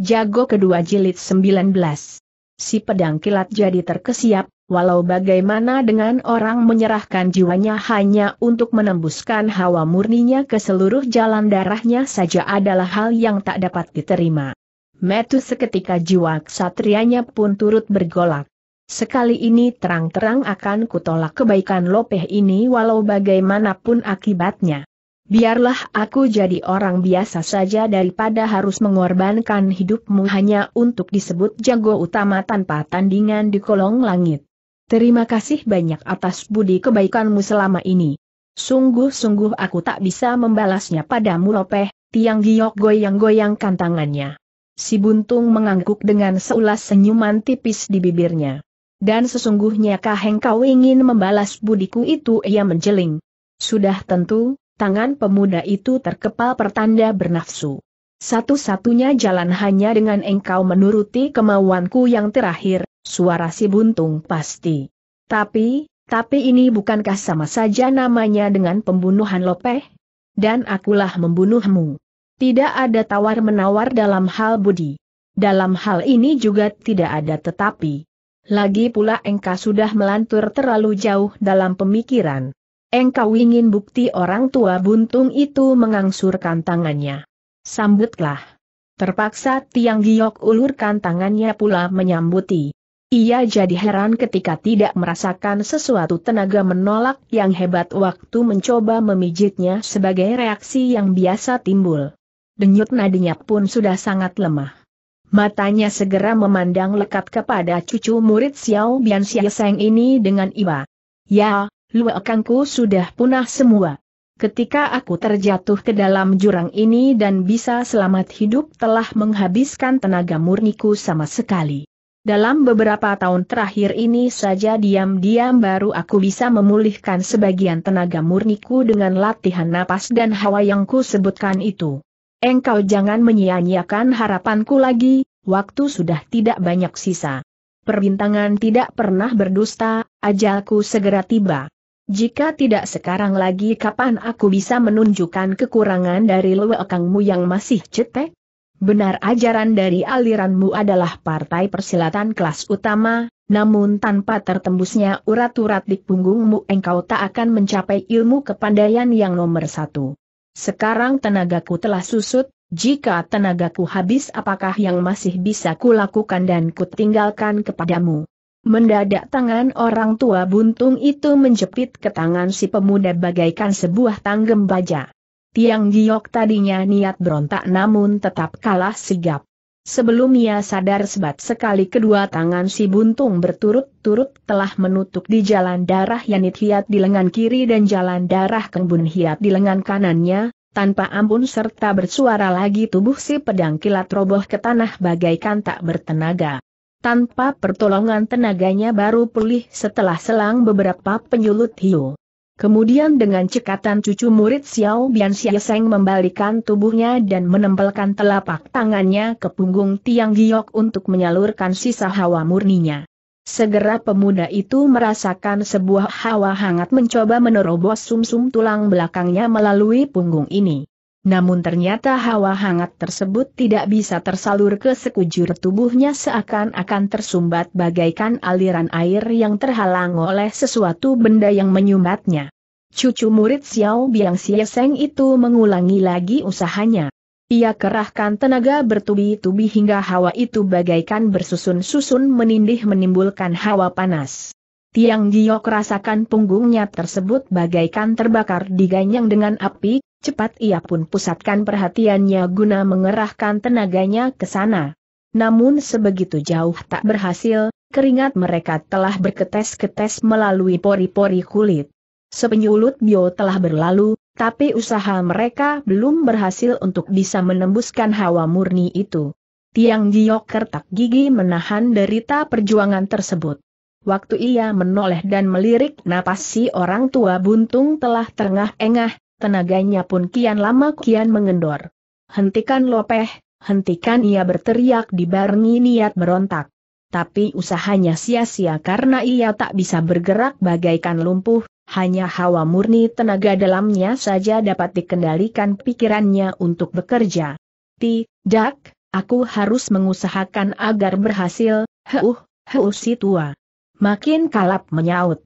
Jago kedua jilid 19. Si pedang kilat jadi terkesiap, walau bagaimana dengan orang menyerahkan jiwanya hanya untuk menembuskan hawa murninya ke seluruh jalan darahnya saja adalah hal yang tak dapat diterima. Metu seketika jiwa ksatrianya pun turut bergolak. Sekali ini terang-terang akan kutolak kebaikan Lopeh ini walau bagaimanapun akibatnya. Biarlah aku jadi orang biasa saja daripada harus mengorbankan hidupmu hanya untuk disebut jago utama tanpa tandingan di kolong langit. Terima kasih banyak atas budi kebaikanmu selama ini. Sungguh-sungguh aku tak bisa membalasnya padamu lopeh, tiang giok goyang-goyangkan tangannya. Si buntung mengangguk dengan seulas senyuman tipis di bibirnya. Dan sesungguhnya kah engkau ingin membalas budiku itu ia menjeling. Sudah tentu, tangan pemuda itu terkepal pertanda bernafsu. Satu-satunya jalan hanya dengan engkau menuruti kemauanku yang terakhir, suara si buntung pasti. Tapi, tapi ini bukankah sama saja namanya dengan pembunuhan Lopeh? Dan akulah membunuhmu. Tidak ada tawar-menawar dalam hal budi. Dalam hal ini juga tidak ada tetapi. Lagi pula engkau sudah melantur terlalu jauh dalam pemikiran. Engkau ingin bukti orang tua buntung itu mengangsurkan tangannya. Sambutlah. Terpaksa Tiang Giok ulurkan tangannya pula menyambuti. Ia jadi heran ketika tidak merasakan sesuatu tenaga menolak yang hebat waktu mencoba memijitnya sebagai reaksi yang biasa timbul. Denyut nadinya pun sudah sangat lemah. Matanya segera memandang lekat kepada cucu murid Xiao Bian Xiaoseng ini dengan iba. Ya, luakanku sudah punah semua. Ketika aku terjatuh ke dalam jurang ini dan bisa selamat hidup telah menghabiskan tenaga murniku sama sekali. Dalam beberapa tahun terakhir ini saja diam-diam baru aku bisa memulihkan sebagian tenaga murniku dengan latihan napas dan hawa yang ku sebutkan itu. Engkau jangan menyia-nyiakan harapanku lagi, waktu sudah tidak banyak sisa. Perbintangan tidak pernah berdusta, ajalku segera tiba. Jika tidak sekarang lagi kapan aku bisa menunjukkan kekurangan dari lewekangmu yang masih cetek? Benar ajaran dari aliranmu adalah partai persilatan kelas utama, namun tanpa tertembusnya urat-urat di punggungmu engkau tak akan mencapai ilmu kepandaian yang nomor satu. Sekarang tenagaku telah susut, jika tenagaku habis apakah yang masih bisa kulakukan dan kutinggalkan kepadamu? Mendadak tangan orang tua buntung itu menjepit ke tangan si pemuda bagaikan sebuah tanggem baja. Tiang Giok tadinya niat berontak namun tetap kalah sigap. Sebelum ia sadar sebat sekali kedua tangan si buntung berturut-turut telah menutup di jalan darah Yanit Hiat di lengan kiri dan jalan darah Kengbun Hiat di lengan kanannya, tanpa ampun serta bersuara lagi tubuh si pedang kilat roboh ke tanah bagaikan tak bertenaga. Tanpa pertolongan tenaganya baru pulih setelah selang beberapa penyulut hiu. Kemudian dengan cekatan cucu murid Xiao Bian Xiaseng membalikan tubuhnya dan menempelkan telapak tangannya ke punggung tiang giok untuk menyalurkan sisa hawa murninya. Segera pemuda itu merasakan sebuah hawa hangat mencoba menerobos sumsum -sum tulang belakangnya melalui punggung ini. Namun ternyata hawa hangat tersebut tidak bisa tersalur ke sekujur tubuhnya seakan-akan tersumbat bagaikan aliran air yang terhalang oleh sesuatu benda yang menyumbatnya. Cucu murid Xiao Biang Sieseng itu mengulangi lagi usahanya. Ia kerahkan tenaga bertubi-tubi hingga hawa itu bagaikan bersusun-susun menindih menimbulkan hawa panas. Tiang Giok rasakan punggungnya tersebut bagaikan terbakar diganyang dengan api, Cepat ia pun pusatkan perhatiannya guna mengerahkan tenaganya ke sana. Namun sebegitu jauh tak berhasil, keringat mereka telah berketes-ketes melalui pori-pori kulit. Sepenyulut bio telah berlalu, tapi usaha mereka belum berhasil untuk bisa menembuskan hawa murni itu. Tiang Giok kertak gigi menahan derita perjuangan tersebut. Waktu ia menoleh dan melirik napas si orang tua buntung telah terengah-engah, Tenaganya pun kian lama kian mengendor. Hentikan Lopeh, hentikan ia berteriak dibarengi niat berontak. Tapi usahanya sia-sia karena ia tak bisa bergerak bagaikan lumpuh, hanya hawa murni tenaga dalamnya saja dapat dikendalikan pikirannya untuk bekerja. Tidak, aku harus mengusahakan agar berhasil, heuh, heuh si tua. Makin kalap menyaut.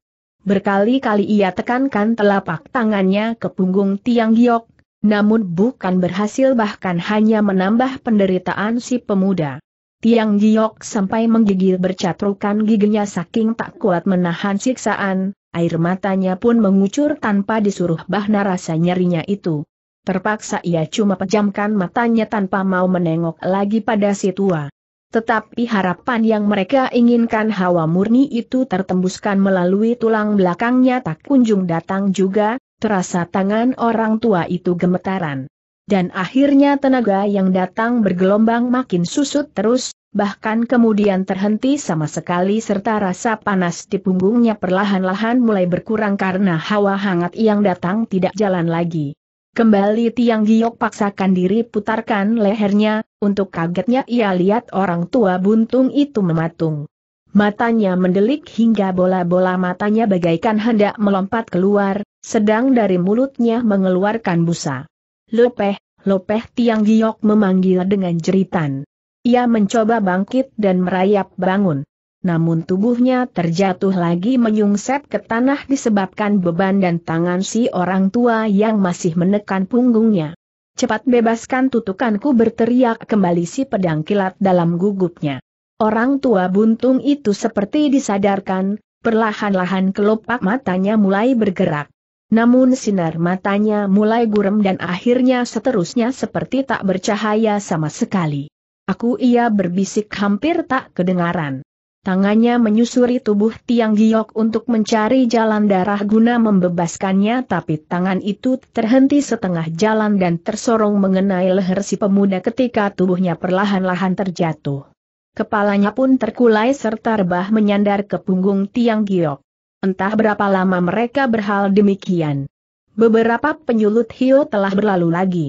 Berkali-kali ia tekankan telapak tangannya ke punggung tiang giok, namun bukan berhasil bahkan hanya menambah penderitaan si pemuda. Tiang giok sampai menggigil bercatrukan giginya saking tak kuat menahan siksaan, air matanya pun mengucur tanpa disuruh bahna rasa nyerinya itu. Terpaksa ia cuma pejamkan matanya tanpa mau menengok lagi pada si tua. Tetapi harapan yang mereka inginkan hawa murni itu tertembuskan melalui tulang belakangnya tak kunjung datang juga, terasa tangan orang tua itu gemetaran. Dan akhirnya tenaga yang datang bergelombang makin susut terus, bahkan kemudian terhenti sama sekali serta rasa panas di punggungnya perlahan-lahan mulai berkurang karena hawa hangat yang datang tidak jalan lagi. Kembali Tiang Giok paksakan diri putarkan lehernya, untuk kagetnya ia lihat orang tua buntung itu mematung. Matanya mendelik hingga bola-bola matanya bagaikan hendak melompat keluar, sedang dari mulutnya mengeluarkan busa. Lopeh, lopeh Tiang Giok memanggil dengan jeritan. Ia mencoba bangkit dan merayap bangun namun tubuhnya terjatuh lagi menyungsep ke tanah disebabkan beban dan tangan si orang tua yang masih menekan punggungnya. Cepat bebaskan tutukanku berteriak kembali si pedang kilat dalam gugupnya. Orang tua buntung itu seperti disadarkan, perlahan-lahan kelopak matanya mulai bergerak. Namun sinar matanya mulai gurem dan akhirnya seterusnya seperti tak bercahaya sama sekali. Aku ia berbisik hampir tak kedengaran. Tangannya menyusuri tubuh Tiang Giok untuk mencari jalan darah guna membebaskannya tapi tangan itu terhenti setengah jalan dan tersorong mengenai leher si pemuda ketika tubuhnya perlahan-lahan terjatuh. Kepalanya pun terkulai serta rebah menyandar ke punggung Tiang Giok. Entah berapa lama mereka berhal demikian. Beberapa penyulut Hio telah berlalu lagi.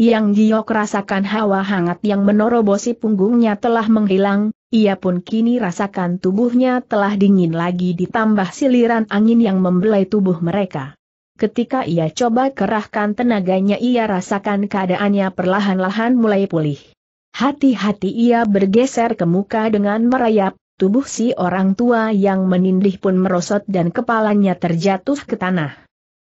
Tiang Giok rasakan hawa hangat yang menorobosi punggungnya telah menghilang, ia pun kini rasakan tubuhnya telah dingin lagi ditambah siliran angin yang membelai tubuh mereka. Ketika ia coba kerahkan tenaganya ia rasakan keadaannya perlahan-lahan mulai pulih. Hati-hati ia bergeser ke muka dengan merayap, tubuh si orang tua yang menindih pun merosot dan kepalanya terjatuh ke tanah.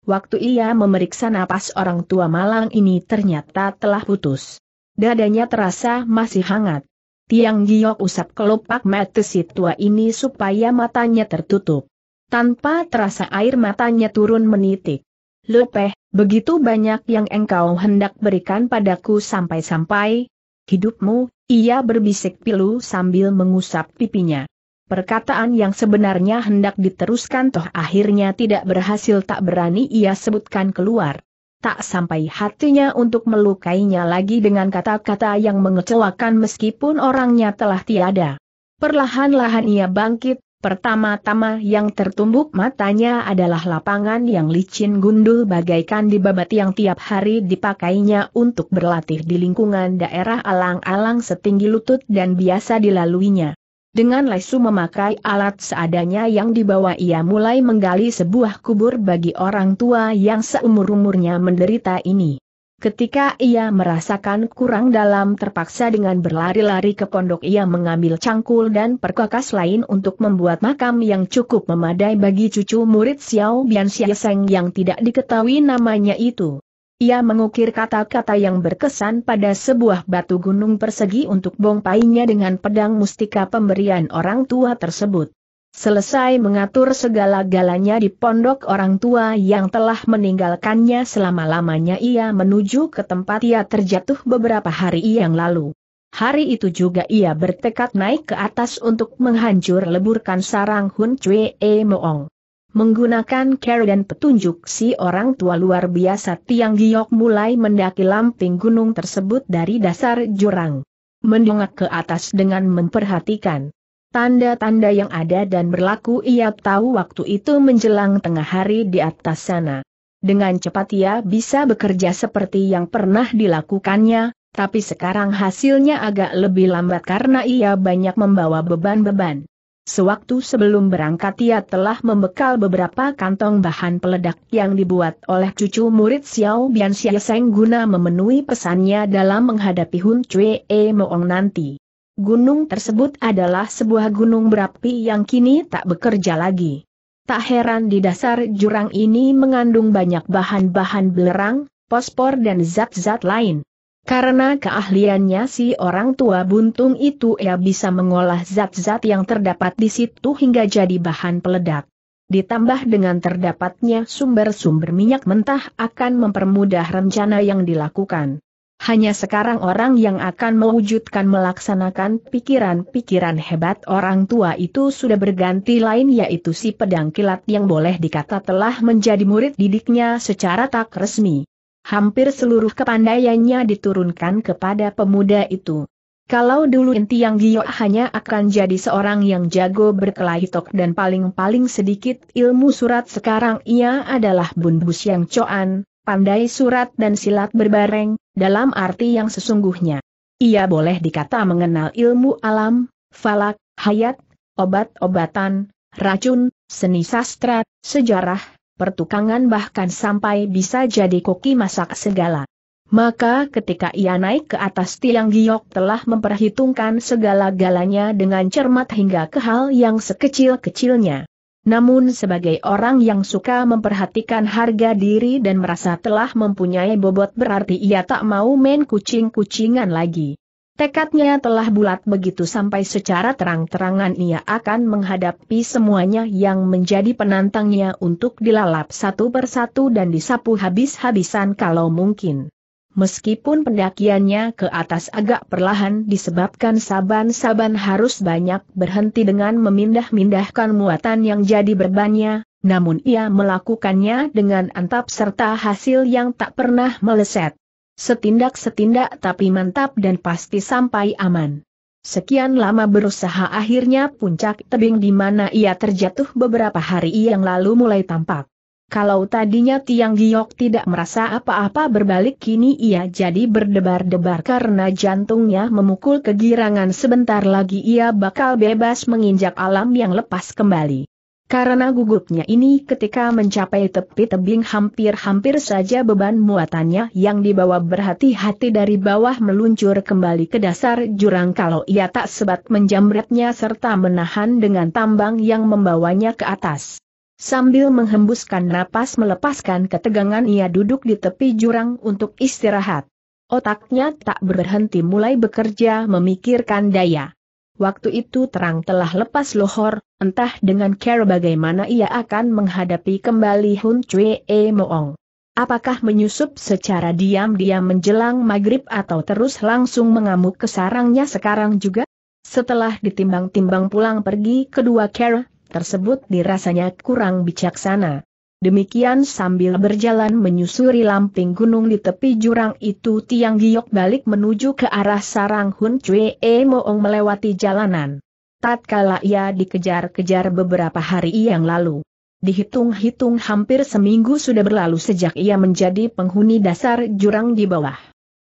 Waktu ia memeriksa napas orang tua malang ini ternyata telah putus. Dadanya terasa masih hangat. Tiang Giok usap kelopak mata si tua ini supaya matanya tertutup. Tanpa terasa air matanya turun menitik. Lepeh, begitu banyak yang engkau hendak berikan padaku sampai-sampai, hidupmu, ia berbisik pilu sambil mengusap pipinya. Perkataan yang sebenarnya hendak diteruskan toh akhirnya tidak berhasil tak berani ia sebutkan keluar. Tak sampai hatinya untuk melukainya lagi dengan kata-kata yang mengecewakan meskipun orangnya telah tiada. Perlahan-lahan ia bangkit, Pertama-tama yang tertumbuk matanya adalah lapangan yang licin gundul bagaikan di babat yang tiap hari dipakainya untuk berlatih di lingkungan daerah alang-alang setinggi lutut dan biasa dilaluinya. Dengan lesu memakai alat seadanya yang dibawa ia mulai menggali sebuah kubur bagi orang tua yang seumur-umurnya menderita ini. Ketika ia merasakan kurang dalam terpaksa dengan berlari-lari ke pondok ia mengambil cangkul dan perkakas lain untuk membuat makam yang cukup memadai bagi cucu murid Xiao Bian Xiaseng yang tidak diketahui namanya itu. Ia mengukir kata-kata yang berkesan pada sebuah batu gunung persegi untuk bongpainya dengan pedang mustika pemberian orang tua tersebut. Selesai mengatur segala-galanya di pondok orang tua yang telah meninggalkannya selama-lamanya ia menuju ke tempat ia terjatuh beberapa hari yang lalu. Hari itu juga ia bertekad naik ke atas untuk menghancur leburkan sarang Hun Chue E Moong. Menggunakan cara dan petunjuk si orang tua luar biasa Tiang Giok mulai mendaki lamping gunung tersebut dari dasar jurang. Mendongak ke atas dengan memperhatikan tanda-tanda yang ada dan berlaku ia tahu waktu itu menjelang tengah hari di atas sana. Dengan cepat ia bisa bekerja seperti yang pernah dilakukannya, tapi sekarang hasilnya agak lebih lambat karena ia banyak membawa beban-beban. Sewaktu sebelum berangkat ia telah membekal beberapa kantong bahan peledak yang dibuat oleh cucu murid Xiao Bian Xieseng guna memenuhi pesannya dalam menghadapi Hun Cui E Moong nanti. Gunung tersebut adalah sebuah gunung berapi yang kini tak bekerja lagi. Tak heran di dasar jurang ini mengandung banyak bahan-bahan belerang, pospor dan zat-zat lain. Karena keahliannya si orang tua buntung itu ia bisa mengolah zat-zat yang terdapat di situ hingga jadi bahan peledak. Ditambah dengan terdapatnya sumber-sumber minyak mentah akan mempermudah rencana yang dilakukan. Hanya sekarang orang yang akan mewujudkan melaksanakan pikiran-pikiran hebat orang tua itu sudah berganti lain yaitu si pedang kilat yang boleh dikata telah menjadi murid didiknya secara tak resmi hampir seluruh kepandaiannya diturunkan kepada pemuda itu. Kalau dulu inti yang Gio hanya akan jadi seorang yang jago berkelahi tok dan paling-paling sedikit ilmu surat sekarang ia adalah bunbus yang coan, pandai surat dan silat berbareng, dalam arti yang sesungguhnya. Ia boleh dikata mengenal ilmu alam, falak, hayat, obat-obatan, racun, seni sastra, sejarah, pertukangan bahkan sampai bisa jadi koki masak segala. Maka ketika ia naik ke atas tiang giok telah memperhitungkan segala-galanya dengan cermat hingga ke hal yang sekecil-kecilnya. Namun sebagai orang yang suka memperhatikan harga diri dan merasa telah mempunyai bobot berarti ia tak mau main kucing-kucingan lagi. Tekadnya telah bulat begitu sampai secara terang-terangan ia akan menghadapi semuanya yang menjadi penantangnya untuk dilalap satu persatu dan disapu habis-habisan kalau mungkin. Meskipun pendakiannya ke atas agak perlahan disebabkan saban-saban harus banyak berhenti dengan memindah-mindahkan muatan yang jadi berbannya, namun ia melakukannya dengan antap serta hasil yang tak pernah meleset. Setindak-setindak tapi mantap dan pasti sampai aman. Sekian lama berusaha akhirnya puncak tebing di mana ia terjatuh beberapa hari yang lalu mulai tampak. Kalau tadinya Tiang Giok tidak merasa apa-apa berbalik kini ia jadi berdebar-debar karena jantungnya memukul kegirangan sebentar lagi ia bakal bebas menginjak alam yang lepas kembali. Karena gugupnya ini ketika mencapai tepi tebing hampir-hampir saja beban muatannya yang dibawa berhati-hati dari bawah meluncur kembali ke dasar jurang kalau ia tak sebat menjamretnya serta menahan dengan tambang yang membawanya ke atas. Sambil menghembuskan napas melepaskan ketegangan ia duduk di tepi jurang untuk istirahat. Otaknya tak berhenti mulai bekerja memikirkan daya Waktu itu terang telah lepas lohor, entah dengan cara bagaimana ia akan menghadapi kembali Hun E Moong. Apakah menyusup secara diam-diam menjelang maghrib atau terus langsung mengamuk ke sarangnya sekarang juga? Setelah ditimbang-timbang pulang pergi kedua cara tersebut dirasanya kurang bijaksana. Demikian sambil berjalan menyusuri lamping gunung di tepi jurang itu Tiang Giok balik menuju ke arah sarang Hun E Moong melewati jalanan. Tatkala ia dikejar-kejar beberapa hari yang lalu. Dihitung-hitung hampir seminggu sudah berlalu sejak ia menjadi penghuni dasar jurang di bawah.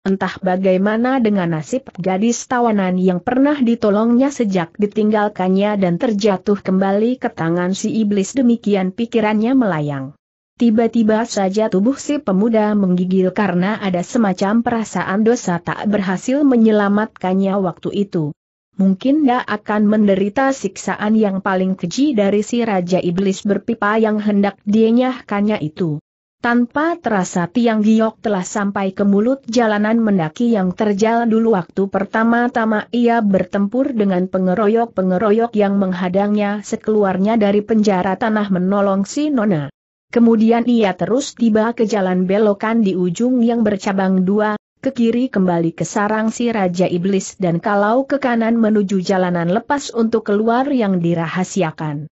Entah bagaimana dengan nasib gadis tawanan yang pernah ditolongnya sejak ditinggalkannya dan terjatuh kembali ke tangan si iblis demikian pikirannya melayang. Tiba-tiba saja tubuh si pemuda menggigil karena ada semacam perasaan dosa tak berhasil menyelamatkannya waktu itu. Mungkin dia akan menderita siksaan yang paling keji dari si Raja Iblis berpipa yang hendak dienyahkannya itu. Tanpa terasa tiang giok telah sampai ke mulut jalanan mendaki yang terjal dulu waktu pertama-tama ia bertempur dengan pengeroyok-pengeroyok yang menghadangnya sekeluarnya dari penjara tanah menolong si Nona. Kemudian ia terus tiba ke jalan belokan di ujung yang bercabang dua, ke kiri kembali ke sarang si Raja Iblis dan kalau ke kanan menuju jalanan lepas untuk keluar yang dirahasiakan.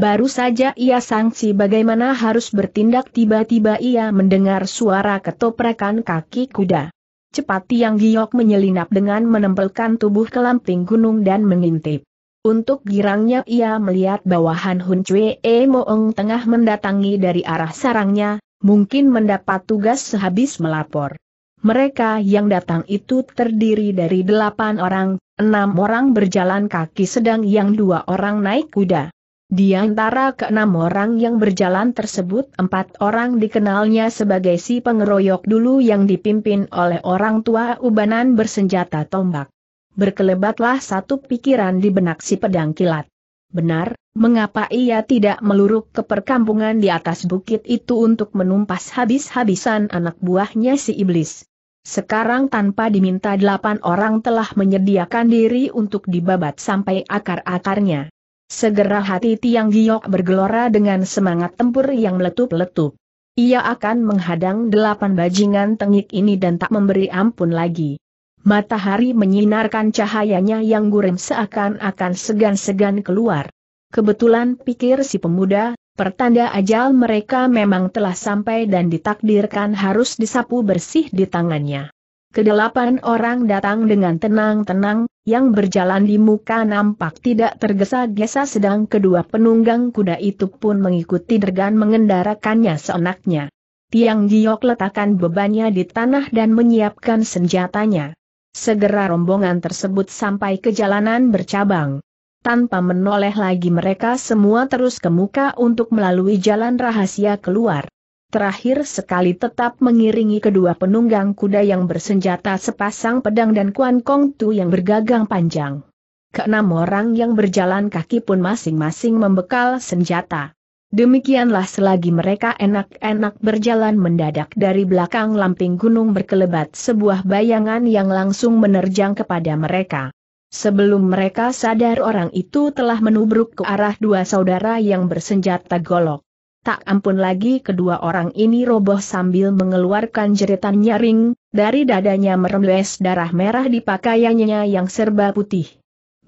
Baru saja ia sangsi bagaimana harus bertindak tiba-tiba ia mendengar suara ketoprakan kaki kuda. Cepat Tiang Giok menyelinap dengan menempelkan tubuh ke lamping gunung dan mengintip. Untuk girangnya ia melihat bawahan Hun Cue e Moong tengah mendatangi dari arah sarangnya, mungkin mendapat tugas sehabis melapor. Mereka yang datang itu terdiri dari delapan orang, enam orang berjalan kaki sedang yang dua orang naik kuda. Di antara keenam orang yang berjalan tersebut empat orang dikenalnya sebagai si pengeroyok dulu yang dipimpin oleh orang tua ubanan bersenjata tombak. Berkelebatlah satu pikiran di benak si pedang kilat. Benar, mengapa ia tidak meluruk ke perkampungan di atas bukit itu untuk menumpas habis-habisan anak buahnya si iblis? Sekarang tanpa diminta delapan orang telah menyediakan diri untuk dibabat sampai akar-akarnya. Segera hati Tiang Giok bergelora dengan semangat tempur yang meletup-letup. Ia akan menghadang delapan bajingan tengik ini dan tak memberi ampun lagi. Matahari menyinarkan cahayanya yang gurem seakan-akan segan-segan keluar. Kebetulan pikir si pemuda, pertanda ajal mereka memang telah sampai dan ditakdirkan harus disapu bersih di tangannya. Kedelapan orang datang dengan tenang-tenang, yang berjalan di muka nampak tidak tergesa-gesa sedang kedua penunggang kuda itu pun mengikuti dergan mengendarakannya seenaknya. Tiang Giok letakkan bebannya di tanah dan menyiapkan senjatanya. Segera rombongan tersebut sampai ke jalanan bercabang. Tanpa menoleh lagi mereka semua terus ke muka untuk melalui jalan rahasia keluar terakhir sekali tetap mengiringi kedua penunggang kuda yang bersenjata sepasang pedang dan Kuan Kong Tu yang bergagang panjang. Keenam orang yang berjalan kaki pun masing-masing membekal senjata. Demikianlah selagi mereka enak-enak berjalan mendadak dari belakang lamping gunung berkelebat sebuah bayangan yang langsung menerjang kepada mereka. Sebelum mereka sadar orang itu telah menubruk ke arah dua saudara yang bersenjata golok. Tak ampun lagi kedua orang ini roboh sambil mengeluarkan jeritan nyaring, dari dadanya merembes darah merah di pakaiannya yang serba putih.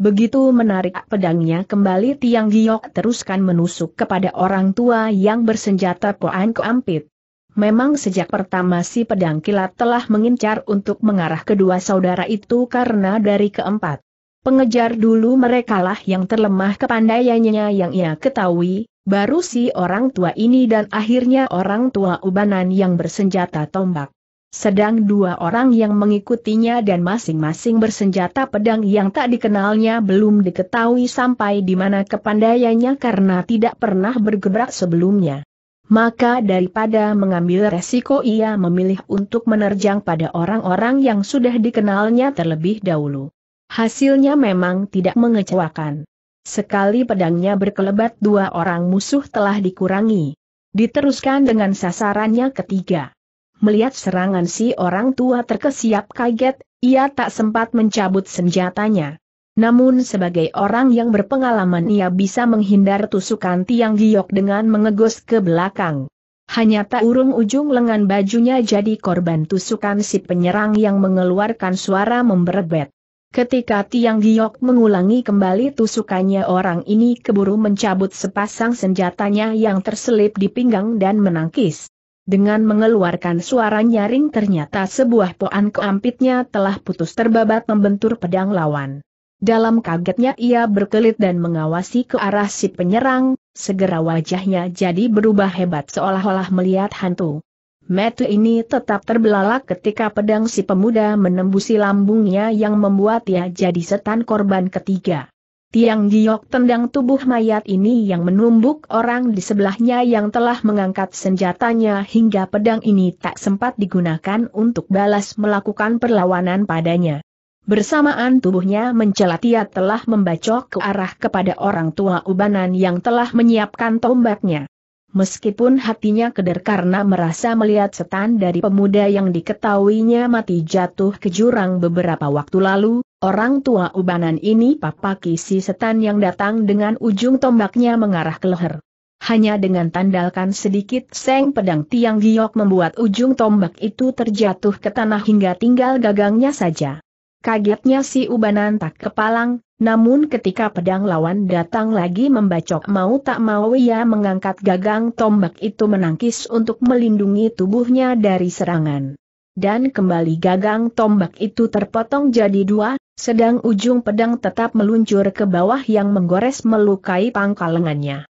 Begitu menarik pedangnya kembali Tiang Giok teruskan menusuk kepada orang tua yang bersenjata Poan Keampit. Memang sejak pertama si pedang kilat telah mengincar untuk mengarah kedua saudara itu karena dari keempat. Pengejar dulu merekalah yang terlemah kepandaiannya yang ia ketahui, Baru si orang tua ini dan akhirnya orang tua ubanan yang bersenjata tombak. Sedang dua orang yang mengikutinya dan masing-masing bersenjata pedang yang tak dikenalnya belum diketahui sampai di mana kepandaiannya karena tidak pernah bergerak sebelumnya. Maka daripada mengambil resiko ia memilih untuk menerjang pada orang-orang yang sudah dikenalnya terlebih dahulu. Hasilnya memang tidak mengecewakan. Sekali pedangnya berkelebat dua orang musuh telah dikurangi. Diteruskan dengan sasarannya ketiga. Melihat serangan si orang tua terkesiap kaget, ia tak sempat mencabut senjatanya. Namun sebagai orang yang berpengalaman ia bisa menghindar tusukan tiang giok dengan mengegos ke belakang. Hanya tak urung ujung lengan bajunya jadi korban tusukan si penyerang yang mengeluarkan suara memberebet. Ketika Tiang Giok mengulangi kembali tusukannya orang ini keburu mencabut sepasang senjatanya yang terselip di pinggang dan menangkis. Dengan mengeluarkan suara nyaring ternyata sebuah poan keampitnya telah putus terbabat membentur pedang lawan. Dalam kagetnya ia berkelit dan mengawasi ke arah si penyerang, segera wajahnya jadi berubah hebat seolah-olah melihat hantu. Metu ini tetap terbelalak ketika pedang si pemuda menembusi lambungnya yang membuat ia jadi setan korban ketiga. Tiang giok tendang tubuh mayat ini yang menumbuk orang di sebelahnya yang telah mengangkat senjatanya hingga pedang ini tak sempat digunakan untuk balas melakukan perlawanan padanya. Bersamaan tubuhnya mencelat ia telah membacok ke arah kepada orang tua ubanan yang telah menyiapkan tombaknya. Meskipun hatinya keder karena merasa melihat setan dari pemuda yang diketahuinya mati jatuh ke jurang beberapa waktu lalu, orang tua ubanan ini papaki si setan yang datang dengan ujung tombaknya mengarah ke leher. Hanya dengan tandalkan sedikit seng pedang tiang giok membuat ujung tombak itu terjatuh ke tanah hingga tinggal gagangnya saja. Kagetnya si ubanan tak kepalang, namun ketika pedang lawan datang lagi membacok mau tak mau ia mengangkat gagang tombak itu menangkis untuk melindungi tubuhnya dari serangan. Dan kembali gagang tombak itu terpotong jadi dua, sedang ujung pedang tetap meluncur ke bawah yang menggores melukai pangkal lengannya.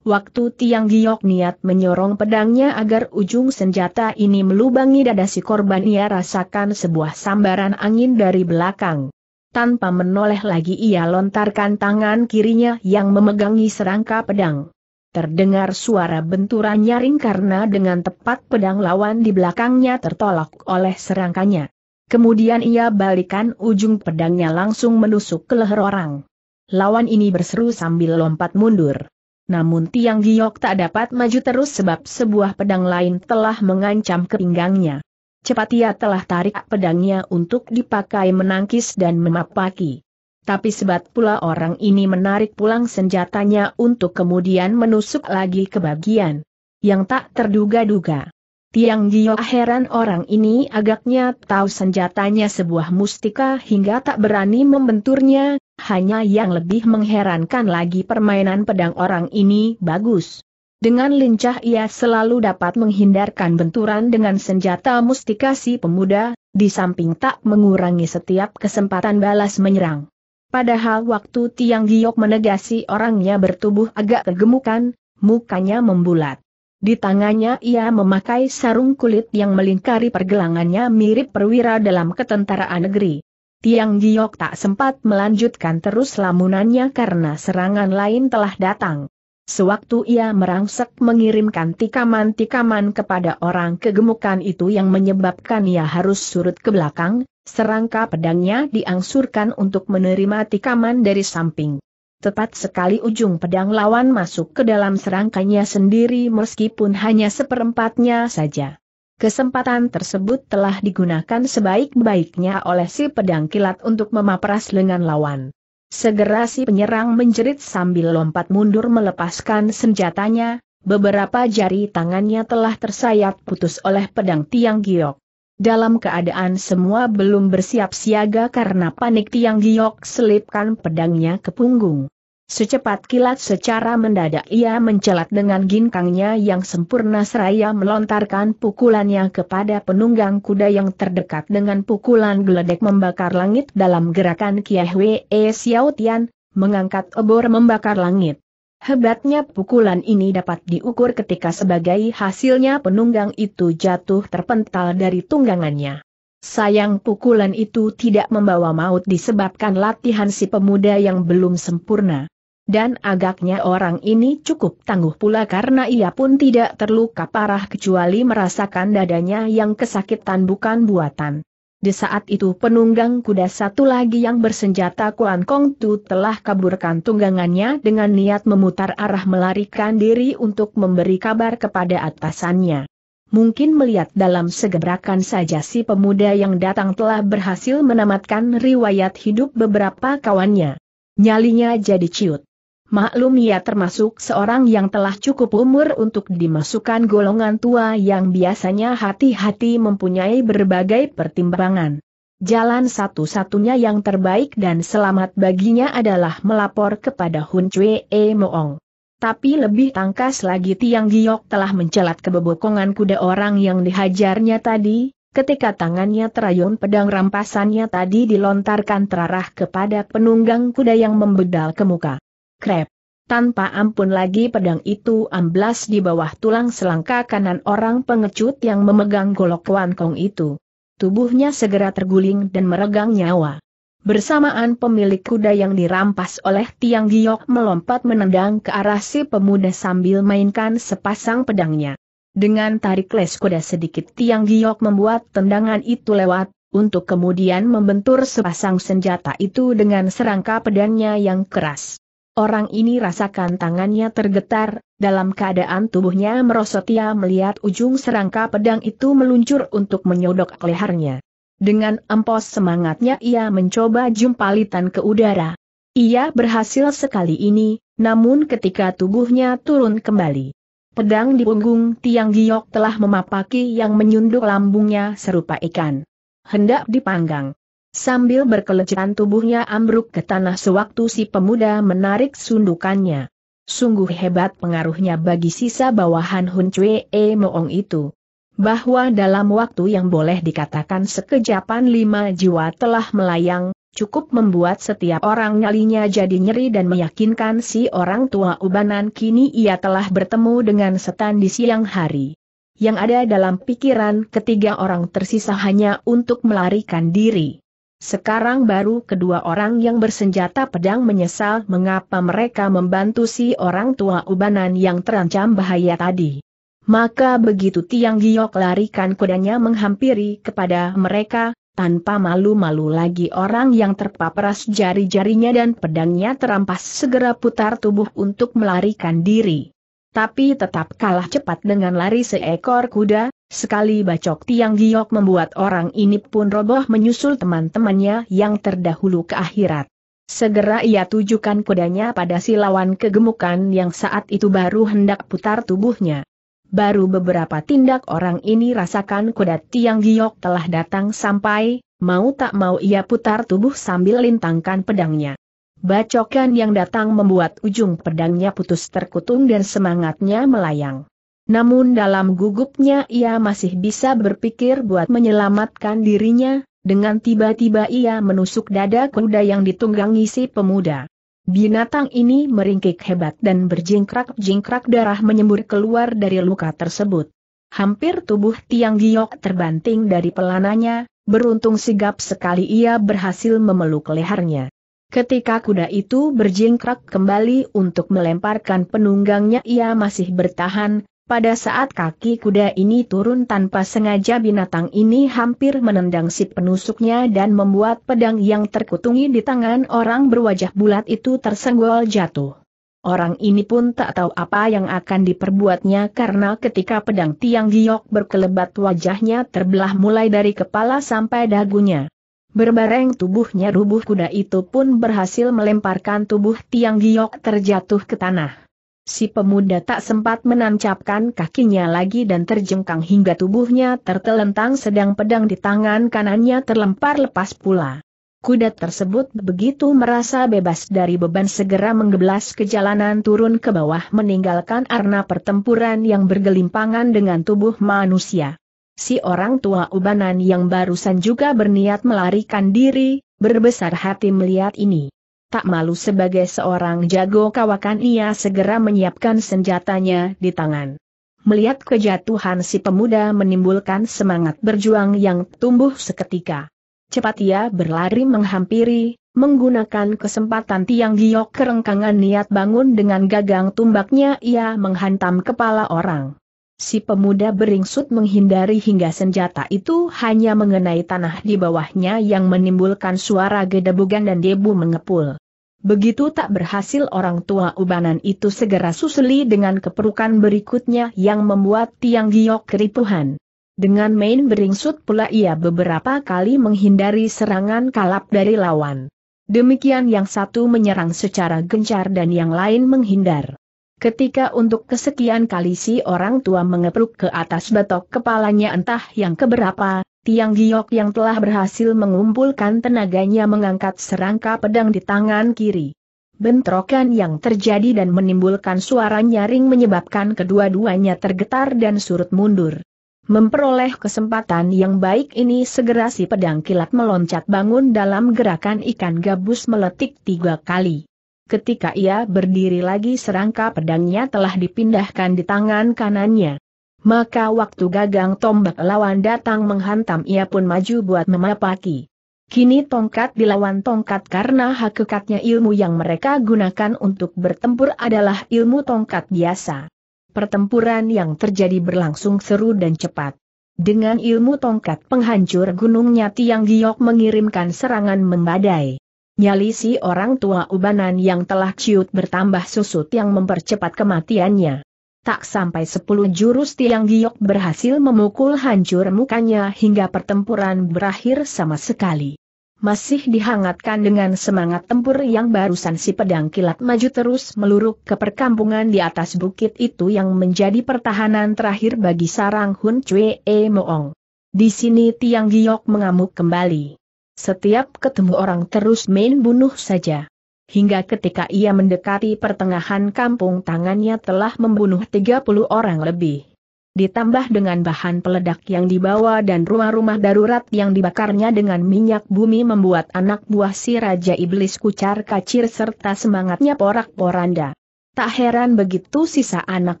Waktu Tiang Giok niat menyorong pedangnya agar ujung senjata ini melubangi dada si korban ia rasakan sebuah sambaran angin dari belakang. Tanpa menoleh lagi ia lontarkan tangan kirinya yang memegangi serangka pedang. Terdengar suara benturan nyaring karena dengan tepat pedang lawan di belakangnya tertolak oleh serangkanya. Kemudian ia balikan ujung pedangnya langsung menusuk ke leher orang. Lawan ini berseru sambil lompat mundur. Namun Tiang Giok tak dapat maju terus sebab sebuah pedang lain telah mengancam ke pinggangnya. Cepat ia telah tarik pedangnya untuk dipakai menangkis dan memapaki. Tapi sebab pula orang ini menarik pulang senjatanya untuk kemudian menusuk lagi ke bagian yang tak terduga-duga. Tiang Gio heran orang ini agaknya tahu senjatanya sebuah mustika hingga tak berani membenturnya, hanya yang lebih mengherankan lagi permainan pedang orang ini bagus. Dengan lincah ia selalu dapat menghindarkan benturan dengan senjata mustika si pemuda, di samping tak mengurangi setiap kesempatan balas menyerang. Padahal waktu Tiang Giok menegasi orangnya bertubuh agak kegemukan, mukanya membulat. Di tangannya ia memakai sarung kulit yang melingkari pergelangannya mirip perwira dalam ketentaraan negeri. Tiang Giok tak sempat melanjutkan terus lamunannya karena serangan lain telah datang. Sewaktu ia merangsek mengirimkan tikaman-tikaman kepada orang kegemukan itu yang menyebabkan ia harus surut ke belakang, serangka pedangnya diangsurkan untuk menerima tikaman dari samping tepat sekali ujung pedang lawan masuk ke dalam serangkanya sendiri meskipun hanya seperempatnya saja. Kesempatan tersebut telah digunakan sebaik-baiknya oleh si pedang kilat untuk memapras lengan lawan. Segera si penyerang menjerit sambil lompat mundur melepaskan senjatanya, beberapa jari tangannya telah tersayat putus oleh pedang tiang giok. Dalam keadaan semua belum bersiap siaga karena panik Tiang Giok selipkan pedangnya ke punggung. Secepat kilat secara mendadak ia mencelat dengan ginkangnya yang sempurna seraya melontarkan pukulannya kepada penunggang kuda yang terdekat dengan pukulan geledek membakar langit dalam gerakan Kiai Wei e Xiao Tian, mengangkat obor membakar langit. Hebatnya pukulan ini dapat diukur ketika sebagai hasilnya penunggang itu jatuh terpental dari tunggangannya. Sayang pukulan itu tidak membawa maut disebabkan latihan si pemuda yang belum sempurna. Dan agaknya orang ini cukup tangguh pula karena ia pun tidak terluka parah kecuali merasakan dadanya yang kesakitan bukan buatan. Di saat itu penunggang kuda satu lagi yang bersenjata Kuan Kong Tu telah kaburkan tunggangannya dengan niat memutar arah melarikan diri untuk memberi kabar kepada atasannya. Mungkin melihat dalam segebrakan saja si pemuda yang datang telah berhasil menamatkan riwayat hidup beberapa kawannya. Nyalinya jadi ciut. Maklum ia termasuk seorang yang telah cukup umur untuk dimasukkan golongan tua yang biasanya hati-hati mempunyai berbagai pertimbangan. Jalan satu-satunya yang terbaik dan selamat baginya adalah melapor kepada Hun Cui e Moong. Tapi lebih tangkas lagi Tiang Giok telah mencelat kebobokongan kuda orang yang dihajarnya tadi, ketika tangannya terayun pedang rampasannya tadi dilontarkan terarah kepada penunggang kuda yang membedal ke muka krep. Tanpa ampun lagi pedang itu amblas di bawah tulang selangka kanan orang pengecut yang memegang golok kong itu. Tubuhnya segera terguling dan meregang nyawa. Bersamaan pemilik kuda yang dirampas oleh Tiang Giok melompat menendang ke arah si pemuda sambil mainkan sepasang pedangnya. Dengan tarik les kuda sedikit Tiang Giok membuat tendangan itu lewat, untuk kemudian membentur sepasang senjata itu dengan serangka pedangnya yang keras. Orang ini rasakan tangannya tergetar, dalam keadaan tubuhnya merosot ia melihat ujung serangka pedang itu meluncur untuk menyodok lehernya. Dengan empos semangatnya ia mencoba jumpalitan ke udara. Ia berhasil sekali ini, namun ketika tubuhnya turun kembali. Pedang di punggung Tiang Giok telah memapaki yang menyunduk lambungnya serupa ikan. Hendak dipanggang. Sambil berkelejaran tubuhnya ambruk ke tanah sewaktu si pemuda menarik sundukannya. Sungguh hebat pengaruhnya bagi sisa bawahan Hun Chue E Moong itu. Bahwa dalam waktu yang boleh dikatakan sekejapan lima jiwa telah melayang, cukup membuat setiap orang nyalinya jadi nyeri dan meyakinkan si orang tua ubanan kini ia telah bertemu dengan setan di siang hari. Yang ada dalam pikiran ketiga orang tersisa hanya untuk melarikan diri. Sekarang baru kedua orang yang bersenjata pedang menyesal mengapa mereka membantu si orang tua ubanan yang terancam bahaya tadi. Maka begitu Tiang Giok larikan kudanya menghampiri kepada mereka, tanpa malu-malu lagi orang yang terpaperas jari-jarinya dan pedangnya terampas segera putar tubuh untuk melarikan diri. Tapi tetap kalah cepat dengan lari seekor kuda, Sekali bacok tiang giok membuat orang ini pun roboh menyusul teman-temannya yang terdahulu ke akhirat. Segera ia tujukan kudanya pada si lawan kegemukan yang saat itu baru hendak putar tubuhnya. Baru beberapa tindak orang ini rasakan kuda tiang giok telah datang sampai, mau tak mau ia putar tubuh sambil lintangkan pedangnya. Bacokan yang datang membuat ujung pedangnya putus terkutung dan semangatnya melayang. Namun dalam gugupnya ia masih bisa berpikir buat menyelamatkan dirinya, dengan tiba-tiba ia menusuk dada kuda yang ditunggangi si pemuda. Binatang ini meringkik hebat dan berjingkrak-jingkrak darah menyembur keluar dari luka tersebut. Hampir tubuh Tiang Giok terbanting dari pelananya, beruntung sigap sekali ia berhasil memeluk lehernya. Ketika kuda itu berjingkrak kembali untuk melemparkan penunggangnya ia masih bertahan, pada saat kaki kuda ini turun tanpa sengaja binatang ini hampir menendang si penusuknya dan membuat pedang yang terkutungi di tangan orang berwajah bulat itu tersenggol jatuh. Orang ini pun tak tahu apa yang akan diperbuatnya karena ketika pedang tiang giok berkelebat wajahnya terbelah mulai dari kepala sampai dagunya. Berbareng tubuhnya rubuh kuda itu pun berhasil melemparkan tubuh tiang giok terjatuh ke tanah. Si pemuda tak sempat menancapkan kakinya lagi dan terjengkang hingga tubuhnya tertelentang sedang pedang di tangan kanannya terlempar lepas pula. Kuda tersebut begitu merasa bebas dari beban segera menggeblas ke jalanan turun ke bawah meninggalkan arena pertempuran yang bergelimpangan dengan tubuh manusia. Si orang tua ubanan yang barusan juga berniat melarikan diri, berbesar hati melihat ini. Tak malu sebagai seorang jago kawakan ia segera menyiapkan senjatanya di tangan. Melihat kejatuhan si pemuda menimbulkan semangat berjuang yang tumbuh seketika. Cepat ia berlari menghampiri, menggunakan kesempatan tiang giok kerengkangan niat bangun dengan gagang tumbaknya ia menghantam kepala orang. Si pemuda beringsut menghindari hingga senjata itu hanya mengenai tanah di bawahnya yang menimbulkan suara gedebugan dan debu mengepul. Begitu tak berhasil orang tua ubanan itu segera susuli dengan keperukan berikutnya yang membuat tiang giok keripuhan. Dengan main beringsut pula ia beberapa kali menghindari serangan kalap dari lawan. Demikian yang satu menyerang secara gencar dan yang lain menghindar. Ketika untuk kesekian kali si orang tua mengepruk ke atas batok kepalanya entah yang keberapa, Tiang Giok yang telah berhasil mengumpulkan tenaganya mengangkat serangka pedang di tangan kiri. Bentrokan yang terjadi dan menimbulkan suara nyaring menyebabkan kedua-duanya tergetar dan surut mundur. Memperoleh kesempatan yang baik ini segera si pedang kilat meloncat bangun dalam gerakan ikan gabus meletik tiga kali. Ketika ia berdiri lagi serangka pedangnya telah dipindahkan di tangan kanannya. Maka waktu gagang tombak lawan datang menghantam ia pun maju buat memapaki. Kini tongkat dilawan tongkat karena hakikatnya ilmu yang mereka gunakan untuk bertempur adalah ilmu tongkat biasa. Pertempuran yang terjadi berlangsung seru dan cepat. Dengan ilmu tongkat penghancur gunungnya Tiang Giok mengirimkan serangan membadai. Nyali si orang tua ubanan yang telah ciut bertambah susut yang mempercepat kematiannya. Tak sampai sepuluh jurus tiang giok berhasil memukul hancur mukanya hingga pertempuran berakhir sama sekali. Masih dihangatkan dengan semangat tempur yang barusan si pedang kilat maju terus meluruk ke perkampungan di atas bukit itu yang menjadi pertahanan terakhir bagi sarang Hun Cue e Moong. Di sini Tiang Giok mengamuk kembali. Setiap ketemu orang terus main bunuh saja. Hingga ketika ia mendekati pertengahan kampung tangannya telah membunuh 30 orang lebih. Ditambah dengan bahan peledak yang dibawa dan rumah-rumah darurat yang dibakarnya dengan minyak bumi membuat anak buah si Raja Iblis kucar kacir serta semangatnya porak-poranda. Tak heran begitu sisa anak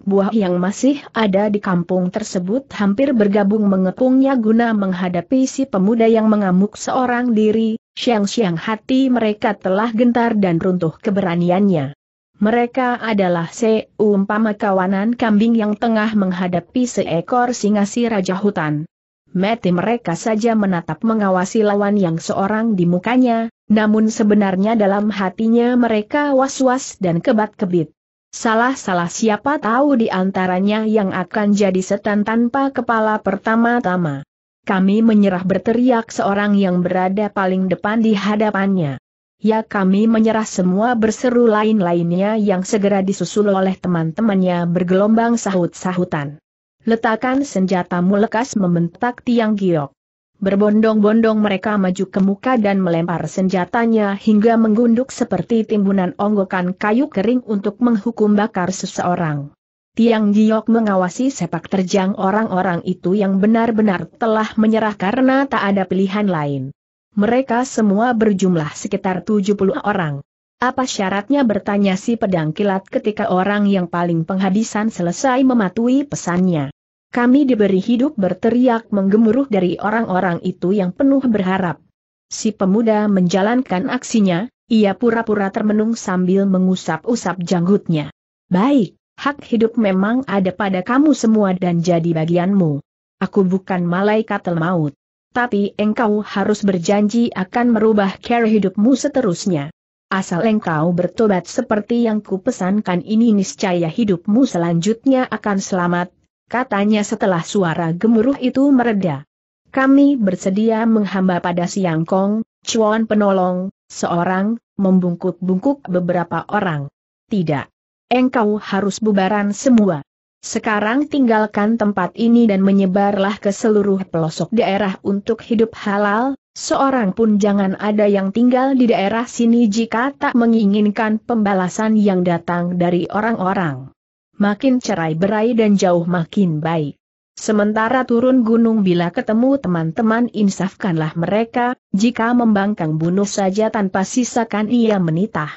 buah yang masih ada di kampung tersebut hampir bergabung mengepungnya guna menghadapi si pemuda yang mengamuk seorang diri, siang-siang hati mereka telah gentar dan runtuh keberaniannya. Mereka adalah seumpama kawanan kambing yang tengah menghadapi seekor singa si Raja Hutan. Mati mereka saja menatap mengawasi lawan yang seorang di mukanya, namun sebenarnya dalam hatinya mereka was-was dan kebat-kebit. Salah-salah siapa tahu di antaranya yang akan jadi setan tanpa kepala pertama-tama. Kami menyerah berteriak seorang yang berada paling depan di hadapannya. Ya kami menyerah semua berseru lain-lainnya yang segera disusul oleh teman-temannya bergelombang sahut-sahutan. Letakkan senjatamu lekas membentak tiang giok. Berbondong-bondong mereka maju ke muka dan melempar senjatanya hingga menggunduk seperti timbunan onggokan kayu kering untuk menghukum bakar seseorang. Tiang Giok mengawasi sepak terjang orang-orang itu yang benar-benar telah menyerah karena tak ada pilihan lain. Mereka semua berjumlah sekitar 70 orang. Apa syaratnya bertanya si pedang kilat ketika orang yang paling penghabisan selesai mematuhi pesannya. Kami diberi hidup berteriak menggemuruh dari orang-orang itu yang penuh berharap. Si pemuda menjalankan aksinya, ia pura-pura termenung sambil mengusap-usap janggutnya. Baik, hak hidup memang ada pada kamu semua dan jadi bagianmu. Aku bukan malaikat maut. Tapi engkau harus berjanji akan merubah cara hidupmu seterusnya. Asal engkau bertobat seperti yang kupesankan ini niscaya hidupmu selanjutnya akan selamat, katanya setelah suara gemuruh itu mereda. Kami bersedia menghamba pada Siang Kong, Chuan penolong, seorang, membungkuk-bungkuk beberapa orang. Tidak. Engkau harus bubaran semua. Sekarang tinggalkan tempat ini dan menyebarlah ke seluruh pelosok daerah untuk hidup halal, seorang pun jangan ada yang tinggal di daerah sini jika tak menginginkan pembalasan yang datang dari orang-orang makin cerai berai dan jauh makin baik. Sementara turun gunung bila ketemu teman-teman insafkanlah mereka, jika membangkang bunuh saja tanpa sisakan ia menitah.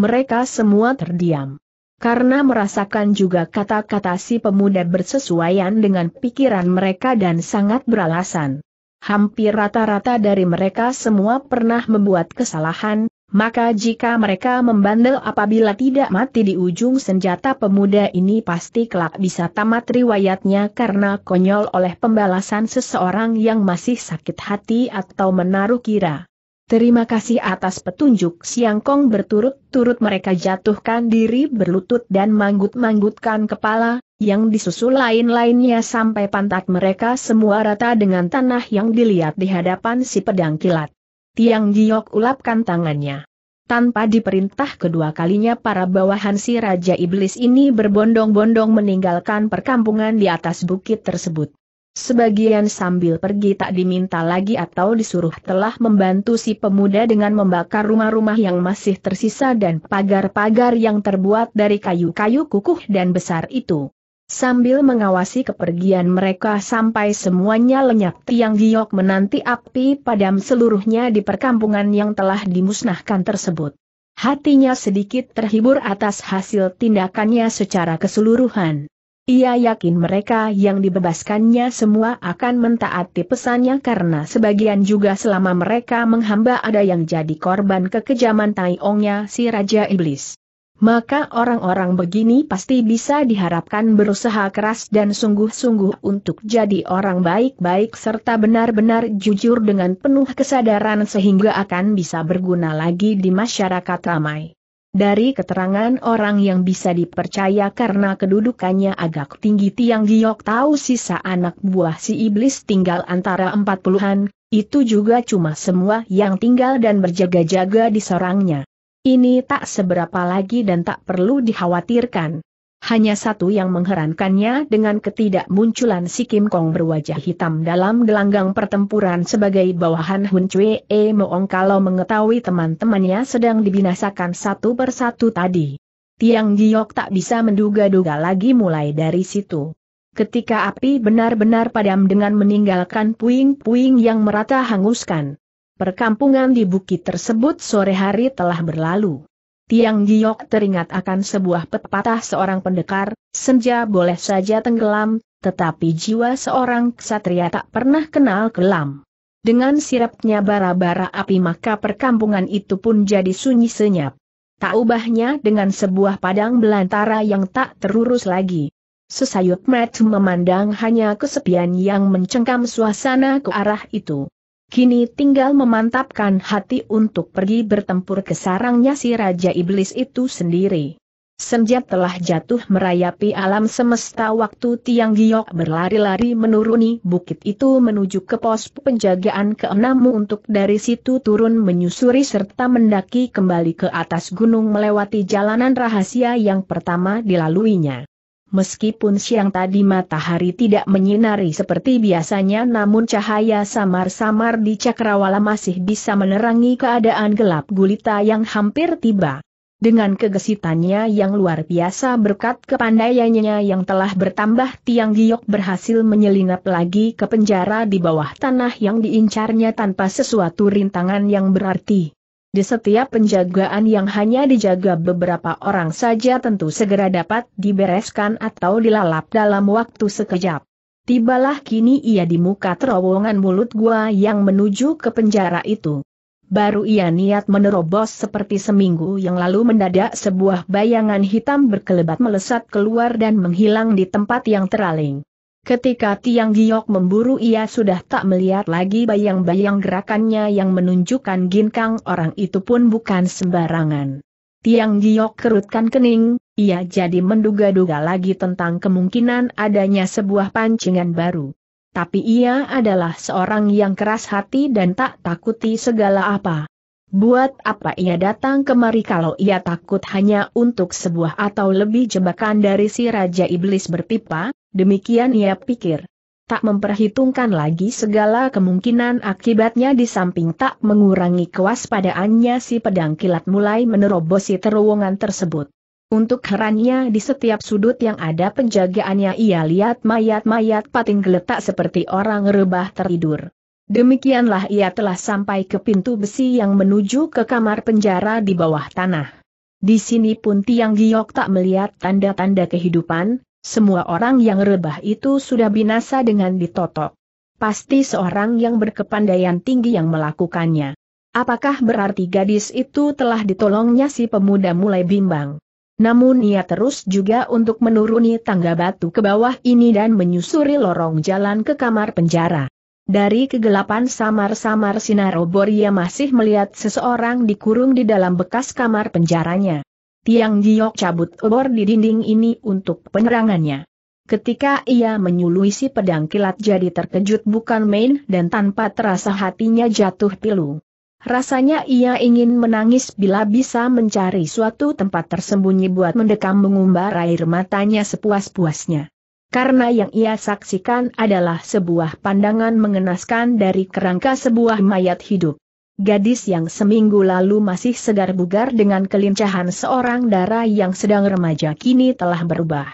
Mereka semua terdiam. Karena merasakan juga kata-kata si pemuda bersesuaian dengan pikiran mereka dan sangat beralasan. Hampir rata-rata dari mereka semua pernah membuat kesalahan, maka jika mereka membandel apabila tidak mati di ujung senjata pemuda ini pasti kelak bisa tamat riwayatnya karena konyol oleh pembalasan seseorang yang masih sakit hati atau menaruh kira. Terima kasih atas petunjuk Siang Kong berturut-turut mereka jatuhkan diri berlutut dan manggut-manggutkan kepala, yang disusul lain-lainnya sampai pantat mereka semua rata dengan tanah yang dilihat di hadapan si pedang kilat. Tiang Giok ulapkan tangannya. Tanpa diperintah kedua kalinya para bawahan si Raja Iblis ini berbondong-bondong meninggalkan perkampungan di atas bukit tersebut. Sebagian sambil pergi tak diminta lagi atau disuruh telah membantu si pemuda dengan membakar rumah-rumah yang masih tersisa dan pagar-pagar yang terbuat dari kayu-kayu kukuh dan besar itu. Sambil mengawasi kepergian mereka sampai semuanya lenyap Tiang Giok menanti api padam seluruhnya di perkampungan yang telah dimusnahkan tersebut. Hatinya sedikit terhibur atas hasil tindakannya secara keseluruhan. Ia yakin mereka yang dibebaskannya semua akan mentaati pesannya karena sebagian juga selama mereka menghamba ada yang jadi korban kekejaman Taiongnya si Raja Iblis maka orang-orang begini pasti bisa diharapkan berusaha keras dan sungguh-sungguh untuk jadi orang baik-baik serta benar-benar jujur dengan penuh kesadaran sehingga akan bisa berguna lagi di masyarakat ramai. Dari keterangan orang yang bisa dipercaya karena kedudukannya agak tinggi Tiang Giok tahu sisa anak buah si iblis tinggal antara empat puluhan, itu juga cuma semua yang tinggal dan berjaga-jaga di sarangnya. Ini tak seberapa lagi dan tak perlu dikhawatirkan. Hanya satu yang mengherankannya dengan ketidakmunculan si Kim Kong berwajah hitam dalam gelanggang pertempuran sebagai bawahan Hun Cui E Moong kalau mengetahui teman-temannya sedang dibinasakan satu persatu tadi. Tiang Giok tak bisa menduga-duga lagi mulai dari situ. Ketika api benar-benar padam dengan meninggalkan puing-puing yang merata hanguskan, Perkampungan di bukit tersebut sore hari telah berlalu. Tiang Giok teringat akan sebuah pepatah seorang pendekar, senja boleh saja tenggelam, tetapi jiwa seorang ksatria tak pernah kenal kelam. Dengan sirapnya bara-bara api maka perkampungan itu pun jadi sunyi senyap. Tak ubahnya dengan sebuah padang belantara yang tak terurus lagi. Sesayut Matt memandang hanya kesepian yang mencengkam suasana ke arah itu. Kini tinggal memantapkan hati untuk pergi bertempur ke sarangnya si Raja Iblis itu sendiri. Senja telah jatuh merayapi alam semesta waktu Tiang Giok berlari-lari menuruni bukit itu menuju ke pos penjagaan keenam untuk dari situ turun menyusuri serta mendaki kembali ke atas gunung melewati jalanan rahasia yang pertama dilaluinya. Meskipun siang tadi matahari tidak menyinari seperti biasanya namun cahaya samar-samar di cakrawala masih bisa menerangi keadaan gelap gulita yang hampir tiba. Dengan kegesitannya yang luar biasa berkat kepandaiannya yang telah bertambah Tiang Giok berhasil menyelinap lagi ke penjara di bawah tanah yang diincarnya tanpa sesuatu rintangan yang berarti. Di setiap penjagaan yang hanya dijaga beberapa orang saja tentu segera dapat dibereskan atau dilalap dalam waktu sekejap. Tibalah kini ia di muka terowongan mulut gua yang menuju ke penjara itu. Baru ia niat menerobos seperti seminggu yang lalu mendadak sebuah bayangan hitam berkelebat melesat keluar dan menghilang di tempat yang teraling. Ketika Tiang Giok memburu ia sudah tak melihat lagi bayang-bayang gerakannya yang menunjukkan ginkang orang itu pun bukan sembarangan. Tiang Giok kerutkan kening, ia jadi menduga-duga lagi tentang kemungkinan adanya sebuah pancingan baru. Tapi ia adalah seorang yang keras hati dan tak takuti segala apa. Buat apa ia datang kemari kalau ia takut hanya untuk sebuah atau lebih jebakan dari si Raja Iblis berpipa, demikian ia pikir. Tak memperhitungkan lagi segala kemungkinan akibatnya di samping tak mengurangi kewaspadaannya si pedang kilat mulai menerobosi terowongan tersebut. Untuk herannya di setiap sudut yang ada penjagaannya ia lihat mayat-mayat pating geletak seperti orang rebah tertidur. Demikianlah ia telah sampai ke pintu besi yang menuju ke kamar penjara di bawah tanah. Di sini pun Tiang Giok tak melihat tanda-tanda kehidupan, semua orang yang rebah itu sudah binasa dengan ditotok. Pasti seorang yang berkepandaian tinggi yang melakukannya. Apakah berarti gadis itu telah ditolongnya si pemuda mulai bimbang? Namun ia terus juga untuk menuruni tangga batu ke bawah ini dan menyusuri lorong jalan ke kamar penjara. Dari kegelapan samar-samar sinar obor ia masih melihat seseorang dikurung di dalam bekas kamar penjaranya. Tiang Giok cabut obor di dinding ini untuk penerangannya. Ketika ia menyului si pedang kilat jadi terkejut bukan main dan tanpa terasa hatinya jatuh pilu. Rasanya ia ingin menangis bila bisa mencari suatu tempat tersembunyi buat mendekam mengumbar air matanya sepuas-puasnya karena yang ia saksikan adalah sebuah pandangan mengenaskan dari kerangka sebuah mayat hidup. Gadis yang seminggu lalu masih segar bugar dengan kelincahan seorang darah yang sedang remaja kini telah berubah.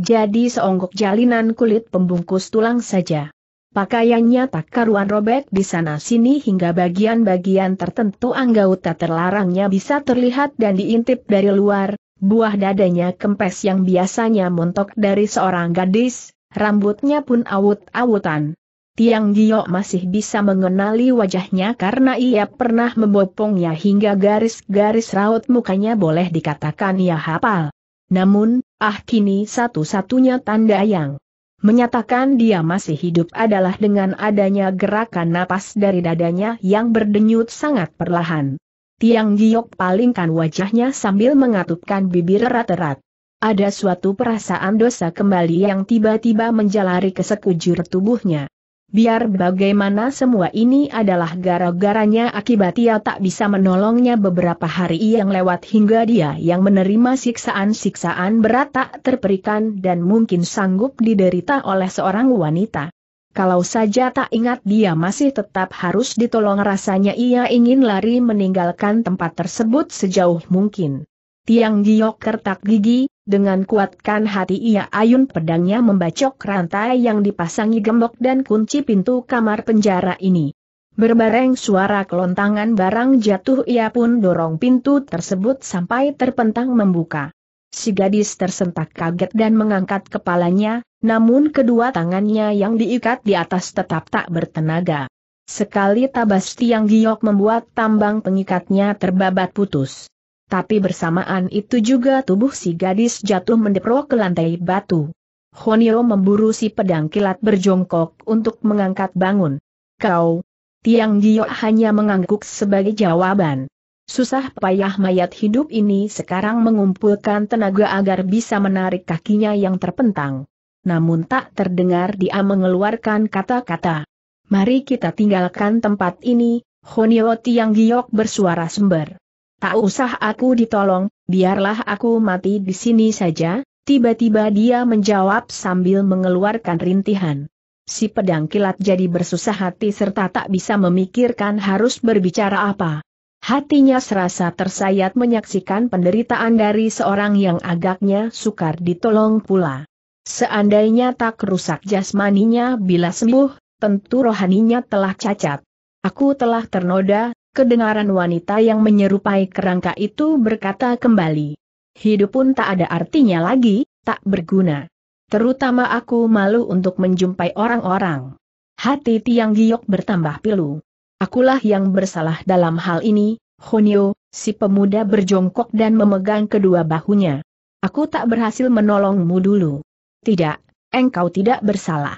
Jadi seonggok jalinan kulit pembungkus tulang saja. Pakaiannya tak karuan robek di sana-sini hingga bagian-bagian tertentu anggota terlarangnya bisa terlihat dan diintip dari luar, Buah dadanya kempes yang biasanya montok dari seorang gadis, rambutnya pun awut-awutan. Tiang Gio masih bisa mengenali wajahnya karena ia pernah membopongnya hingga garis-garis raut mukanya boleh dikatakan ia hafal. Namun, ah kini satu-satunya tanda yang menyatakan dia masih hidup adalah dengan adanya gerakan napas dari dadanya yang berdenyut sangat perlahan. Tiang Giok palingkan wajahnya sambil mengatupkan bibir erat-erat. Ada suatu perasaan dosa kembali yang tiba-tiba menjalari ke sekujur tubuhnya. Biar bagaimana semua ini adalah gara-garanya akibat ia tak bisa menolongnya beberapa hari yang lewat hingga dia yang menerima siksaan-siksaan berat tak terperikan dan mungkin sanggup diderita oleh seorang wanita. Kalau saja tak ingat dia masih tetap harus ditolong rasanya ia ingin lari meninggalkan tempat tersebut sejauh mungkin. Tiang giok kertak gigi, dengan kuatkan hati ia ayun pedangnya membacok rantai yang dipasangi gembok dan kunci pintu kamar penjara ini. Berbareng suara kelontangan barang jatuh ia pun dorong pintu tersebut sampai terpentang membuka. Si gadis tersentak kaget dan mengangkat kepalanya, namun kedua tangannya yang diikat di atas tetap tak bertenaga. Sekali tabas tiang giok membuat tambang pengikatnya terbabat putus. Tapi bersamaan itu juga tubuh si gadis jatuh mendeprok ke lantai batu. Honio memburu si pedang kilat berjongkok untuk mengangkat bangun. Kau, tiang giok hanya mengangguk sebagai jawaban. Susah payah mayat hidup ini sekarang mengumpulkan tenaga agar bisa menarik kakinya yang terpentang. Namun tak terdengar dia mengeluarkan kata-kata. Mari kita tinggalkan tempat ini, Honio Tiang Giok bersuara sumber. Tak usah aku ditolong, biarlah aku mati di sini saja, tiba-tiba dia menjawab sambil mengeluarkan rintihan. Si pedang kilat jadi bersusah hati serta tak bisa memikirkan harus berbicara apa. Hatinya serasa tersayat menyaksikan penderitaan dari seorang yang agaknya sukar ditolong pula. Seandainya tak rusak jasmaninya bila sembuh, tentu rohaninya telah cacat. Aku telah ternoda, kedengaran wanita yang menyerupai kerangka itu berkata kembali. Hidup pun tak ada artinya lagi, tak berguna. Terutama aku malu untuk menjumpai orang-orang. Hati Tiang Giok bertambah pilu. Akulah yang bersalah dalam hal ini, Honyo, si pemuda berjongkok dan memegang kedua bahunya. Aku tak berhasil menolongmu dulu. Tidak, engkau tidak bersalah.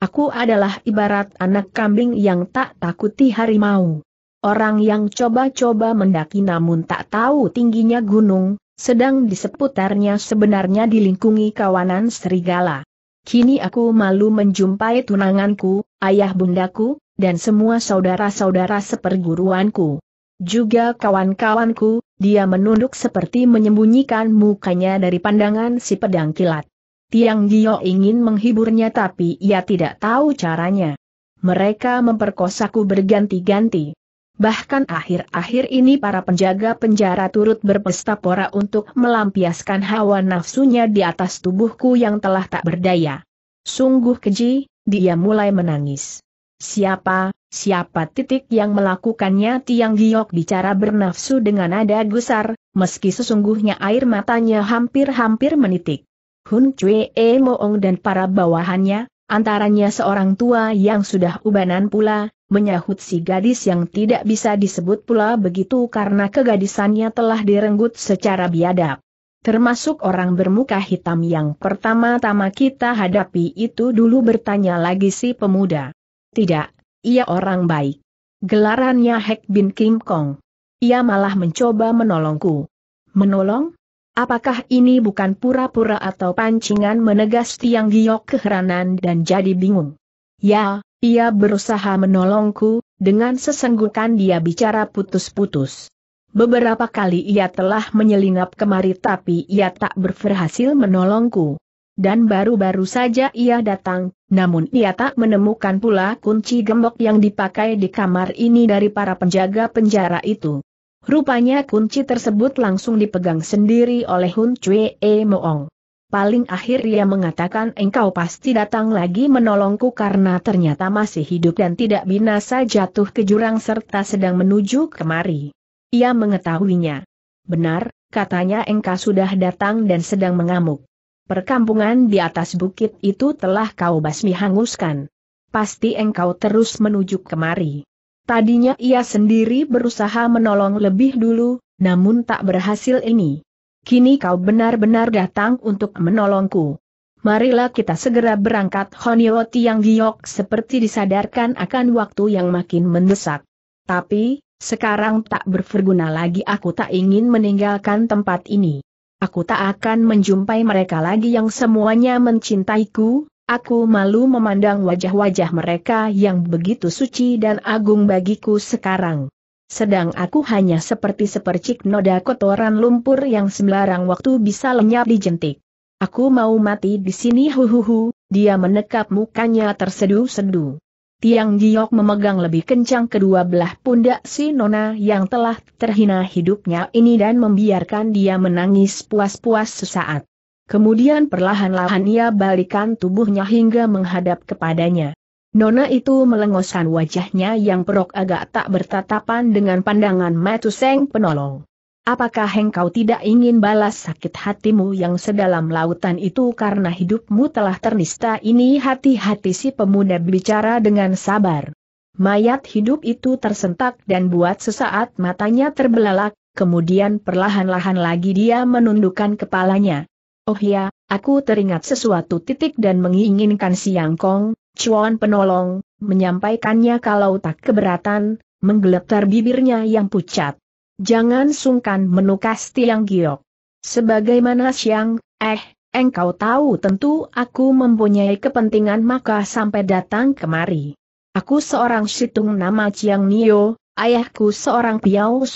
Aku adalah ibarat anak kambing yang tak takuti harimau. Orang yang coba-coba mendaki namun tak tahu tingginya gunung, sedang di seputarnya sebenarnya dilingkungi kawanan serigala. Kini aku malu menjumpai tunanganku, ayah bundaku, dan semua saudara-saudara seperguruanku. Juga kawan-kawanku, dia menunduk seperti menyembunyikan mukanya dari pandangan si pedang kilat. Tiang Gio ingin menghiburnya tapi ia tidak tahu caranya. Mereka memperkosaku berganti-ganti. Bahkan akhir-akhir ini para penjaga penjara turut berpesta pora untuk melampiaskan hawa nafsunya di atas tubuhku yang telah tak berdaya. Sungguh keji, dia mulai menangis. Siapa, siapa titik yang melakukannya Tiang Giok bicara bernafsu dengan nada gusar, meski sesungguhnya air matanya hampir-hampir menitik. Hun Chue Moong dan para bawahannya, antaranya seorang tua yang sudah ubanan pula, menyahut si gadis yang tidak bisa disebut pula begitu karena kegadisannya telah direnggut secara biadab. Termasuk orang bermuka hitam yang pertama-tama kita hadapi itu dulu bertanya lagi si pemuda. Tidak, ia orang baik. Gelarannya Hek Bin Kim Kong. Ia malah mencoba menolongku. Menolong? Apakah ini bukan pura-pura atau pancingan menegas Tiang Giok keheranan dan jadi bingung? Ya, ia berusaha menolongku, dengan sesenggukan dia bicara putus-putus. Beberapa kali ia telah menyelinap kemari tapi ia tak berhasil menolongku dan baru-baru saja ia datang, namun ia tak menemukan pula kunci gembok yang dipakai di kamar ini dari para penjaga penjara itu. Rupanya kunci tersebut langsung dipegang sendiri oleh Hun Chue e Moong. Paling akhir ia mengatakan engkau pasti datang lagi menolongku karena ternyata masih hidup dan tidak binasa jatuh ke jurang serta sedang menuju kemari. Ia mengetahuinya. Benar, katanya engkau sudah datang dan sedang mengamuk. Perkampungan di atas bukit itu telah kau basmi hanguskan. Pasti engkau terus menuju kemari. Tadinya ia sendiri berusaha menolong lebih dulu, namun tak berhasil ini. Kini kau benar-benar datang untuk menolongku. Marilah kita segera berangkat Honioti yang Giok seperti disadarkan akan waktu yang makin mendesak. Tapi, sekarang tak berverguna lagi aku tak ingin meninggalkan tempat ini aku tak akan menjumpai mereka lagi yang semuanya mencintaiku, aku malu memandang wajah-wajah mereka yang begitu suci dan agung bagiku sekarang. Sedang aku hanya seperti sepercik noda kotoran lumpur yang sembarang waktu bisa lenyap dijentik. Aku mau mati di sini huhuhu, dia menekap mukanya terseduh-seduh. Tiang Giok memegang lebih kencang kedua belah pundak si Nona yang telah terhina hidupnya ini dan membiarkan dia menangis puas-puas sesaat. Kemudian perlahan-lahan ia balikan tubuhnya hingga menghadap kepadanya. Nona itu melengosan wajahnya yang perok agak tak bertatapan dengan pandangan Matuseng penolong. Apakah engkau tidak ingin balas sakit hatimu yang sedalam lautan itu karena hidupmu telah ternista ini? Hati-hati si pemuda bicara dengan sabar. Mayat hidup itu tersentak dan buat sesaat matanya terbelalak, kemudian perlahan-lahan lagi dia menundukkan kepalanya. Oh ya, aku teringat sesuatu titik dan menginginkan si Yang Kong, Chuan penolong, menyampaikannya kalau tak keberatan, menggeletar bibirnya yang pucat. Jangan sungkan menukas tiang giok. Sebagaimana siang, eh, engkau tahu tentu aku mempunyai kepentingan maka sampai datang kemari. Aku seorang situng nama Chiang Nio, ayahku seorang Piao